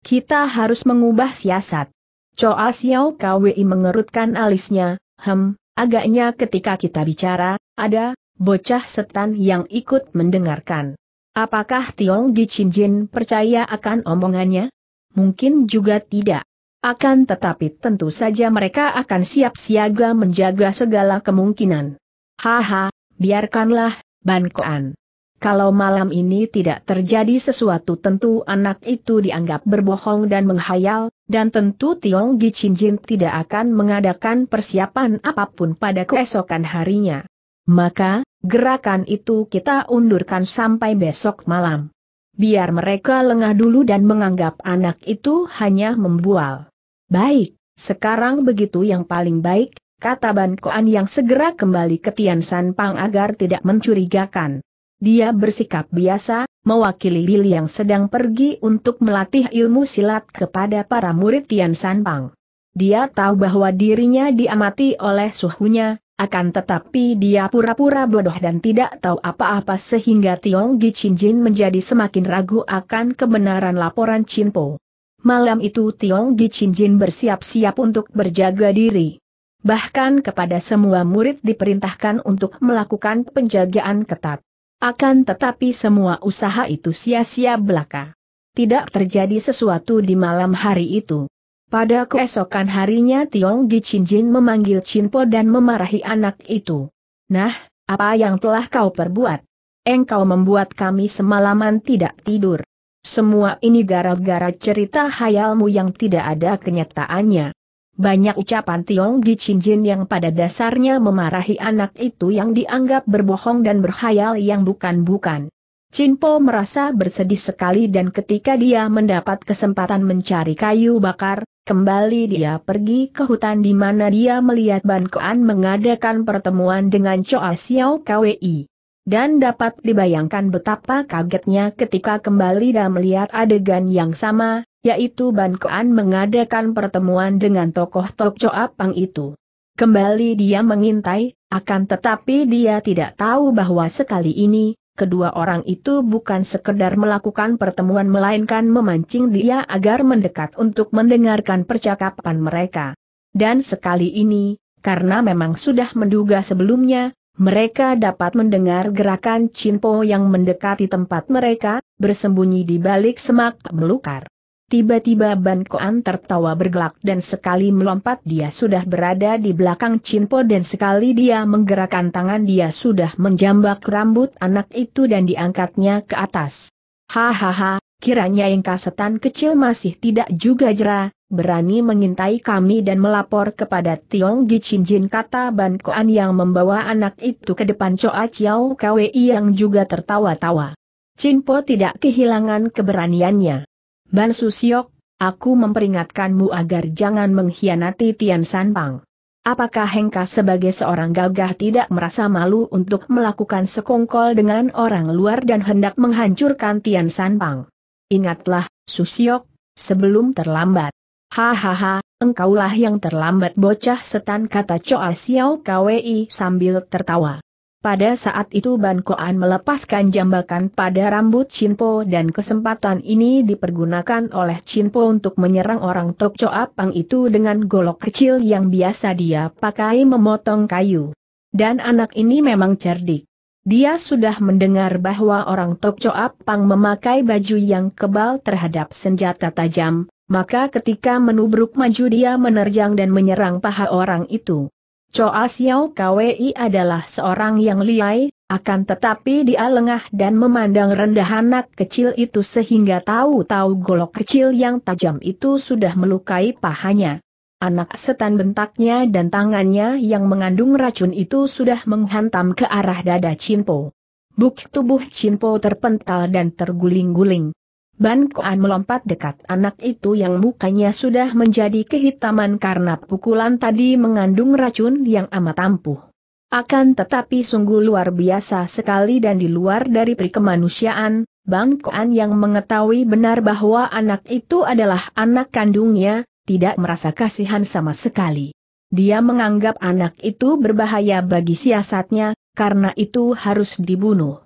Kita harus mengubah siasat. Choa Xiao Kwi mengerutkan alisnya, hem, agaknya ketika kita bicara, ada, bocah setan yang ikut mendengarkan. Apakah Tiong Gicinjin percaya akan omongannya? Mungkin juga tidak. Akan tetapi tentu saja mereka akan siap siaga menjaga segala kemungkinan. Haha, biarkanlah, Bankoan. Kalau malam ini tidak terjadi sesuatu tentu anak itu dianggap berbohong dan menghayal, dan tentu Tiong Gicinjin tidak akan mengadakan persiapan apapun pada keesokan harinya. Maka, gerakan itu kita undurkan sampai besok malam. Biar mereka lengah dulu dan menganggap anak itu hanya membual. Baik, sekarang begitu yang paling baik, kata Ban Koan yang segera kembali ke Tian San Pang agar tidak mencurigakan. Dia bersikap biasa, mewakili Bil yang sedang pergi untuk melatih ilmu silat kepada para murid Tian San Pang. Dia tahu bahwa dirinya diamati oleh suhunya, akan tetapi dia pura-pura bodoh dan tidak tahu apa-apa sehingga Tiong Gi Chin Jin menjadi semakin ragu akan kebenaran laporan Chin Po. Malam itu Tiong Gi Chin Jin bersiap-siap untuk berjaga diri. Bahkan kepada semua murid diperintahkan untuk melakukan penjagaan ketat. Akan tetapi semua usaha itu sia-sia belaka. Tidak terjadi sesuatu di malam hari itu. Pada keesokan harinya Tiong Jin memanggil Chinpo dan memarahi anak itu. Nah, apa yang telah kau perbuat? Engkau membuat kami semalaman tidak tidur. Semua ini gara-gara cerita hayalmu yang tidak ada kenyataannya. Banyak ucapan Tiong Jin yang pada dasarnya memarahi anak itu yang dianggap berbohong dan berhayal yang bukan-bukan. Chinpo merasa bersedih sekali dan ketika dia mendapat kesempatan mencari kayu bakar, Kembali dia pergi ke hutan di mana dia melihat Ban Koan mengadakan pertemuan dengan Choa Xiao KWI. Dan dapat dibayangkan betapa kagetnya ketika kembali dan melihat adegan yang sama, yaitu Ban Koan mengadakan pertemuan dengan tokoh Tok Choa Pang itu. Kembali dia mengintai, akan tetapi dia tidak tahu bahwa sekali ini, kedua orang itu bukan sekedar melakukan pertemuan melainkan memancing dia agar mendekat untuk mendengarkan percakapan mereka. Dan sekali ini, karena memang sudah menduga sebelumnya, mereka dapat mendengar gerakan Chinpo yang mendekati tempat mereka, bersembunyi di balik semak melukar. Tiba-tiba Ban Koan tertawa bergelak dan sekali melompat dia sudah berada di belakang Chinpo dan sekali dia menggerakkan tangan dia sudah menjambak rambut anak itu dan diangkatnya ke atas. Hahaha, kiranya yang kasetan kecil masih tidak juga jera, berani mengintai kami dan melapor kepada Tiong Gicinjin kata Ban Koan yang membawa anak itu ke depan Choa Chiao Kwei yang juga tertawa-tawa. Chinpo tidak kehilangan keberaniannya. Ban Susiok, aku memperingatkanmu agar jangan mengkhianati Tian Sanpang. Apakah Hengka sebagai seorang gagah tidak merasa malu untuk melakukan sekongkol dengan orang luar dan hendak menghancurkan Tian Sanpang? Ingatlah, Susiok, sebelum terlambat. Hahaha, engkaulah yang terlambat bocah setan kata Choa Xiao Kwei sambil tertawa. Pada saat itu Ban Koan melepaskan jambakan pada rambut Chinpo dan kesempatan ini dipergunakan oleh Chinpo untuk menyerang orang Tok Apang itu dengan golok kecil yang biasa dia pakai memotong kayu. Dan anak ini memang cerdik. Dia sudah mendengar bahwa orang Tok Apang memakai baju yang kebal terhadap senjata tajam, maka ketika menubruk maju dia menerjang dan menyerang paha orang itu. Choa Xiao Kwei adalah seorang yang liai, akan tetapi dia lengah dan memandang rendah anak kecil itu sehingga tahu-tahu golok kecil yang tajam itu sudah melukai pahanya. Anak setan bentaknya dan tangannya yang mengandung racun itu sudah menghantam ke arah dada Chinpo. Buk tubuh Chinpo terpental dan terguling-guling. Ban Koan melompat dekat anak itu yang mukanya sudah menjadi kehitaman karena pukulan tadi mengandung racun yang amat ampuh. Akan tetapi sungguh luar biasa sekali dan di luar dari perikemanusiaan, Bang Koan yang mengetahui benar bahwa anak itu adalah anak kandungnya, tidak merasa kasihan sama sekali. Dia menganggap anak itu berbahaya bagi siasatnya, karena itu harus dibunuh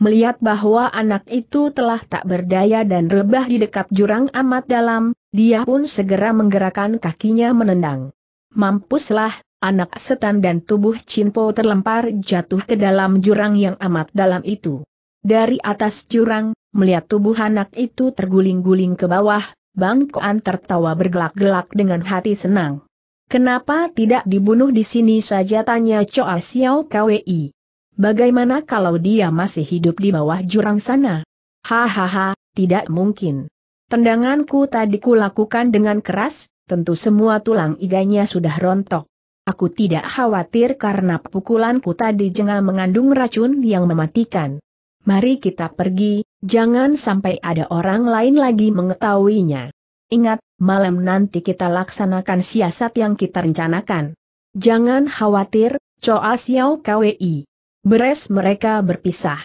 melihat bahwa anak itu telah tak berdaya dan rebah di dekat jurang amat dalam, dia pun segera menggerakkan kakinya menendang. Mampuslah, anak setan dan tubuh Cinpo terlempar jatuh ke dalam jurang yang amat dalam itu. Dari atas jurang, melihat tubuh anak itu terguling-guling ke bawah, Bang Koan tertawa bergelak-gelak dengan hati senang. Kenapa tidak dibunuh di sini saja tanya Choa Xiao Kwi. Bagaimana kalau dia masih hidup di bawah jurang sana? Hahaha, tidak mungkin. Tendanganku tadi kulakukan dengan keras, tentu semua tulang iganya sudah rontok. Aku tidak khawatir karena pukulanku tadi jengah mengandung racun yang mematikan. Mari kita pergi, jangan sampai ada orang lain lagi mengetahuinya. Ingat, malam nanti kita laksanakan siasat yang kita rencanakan. Jangan khawatir, Choa Xiao KWI. Beres mereka berpisah.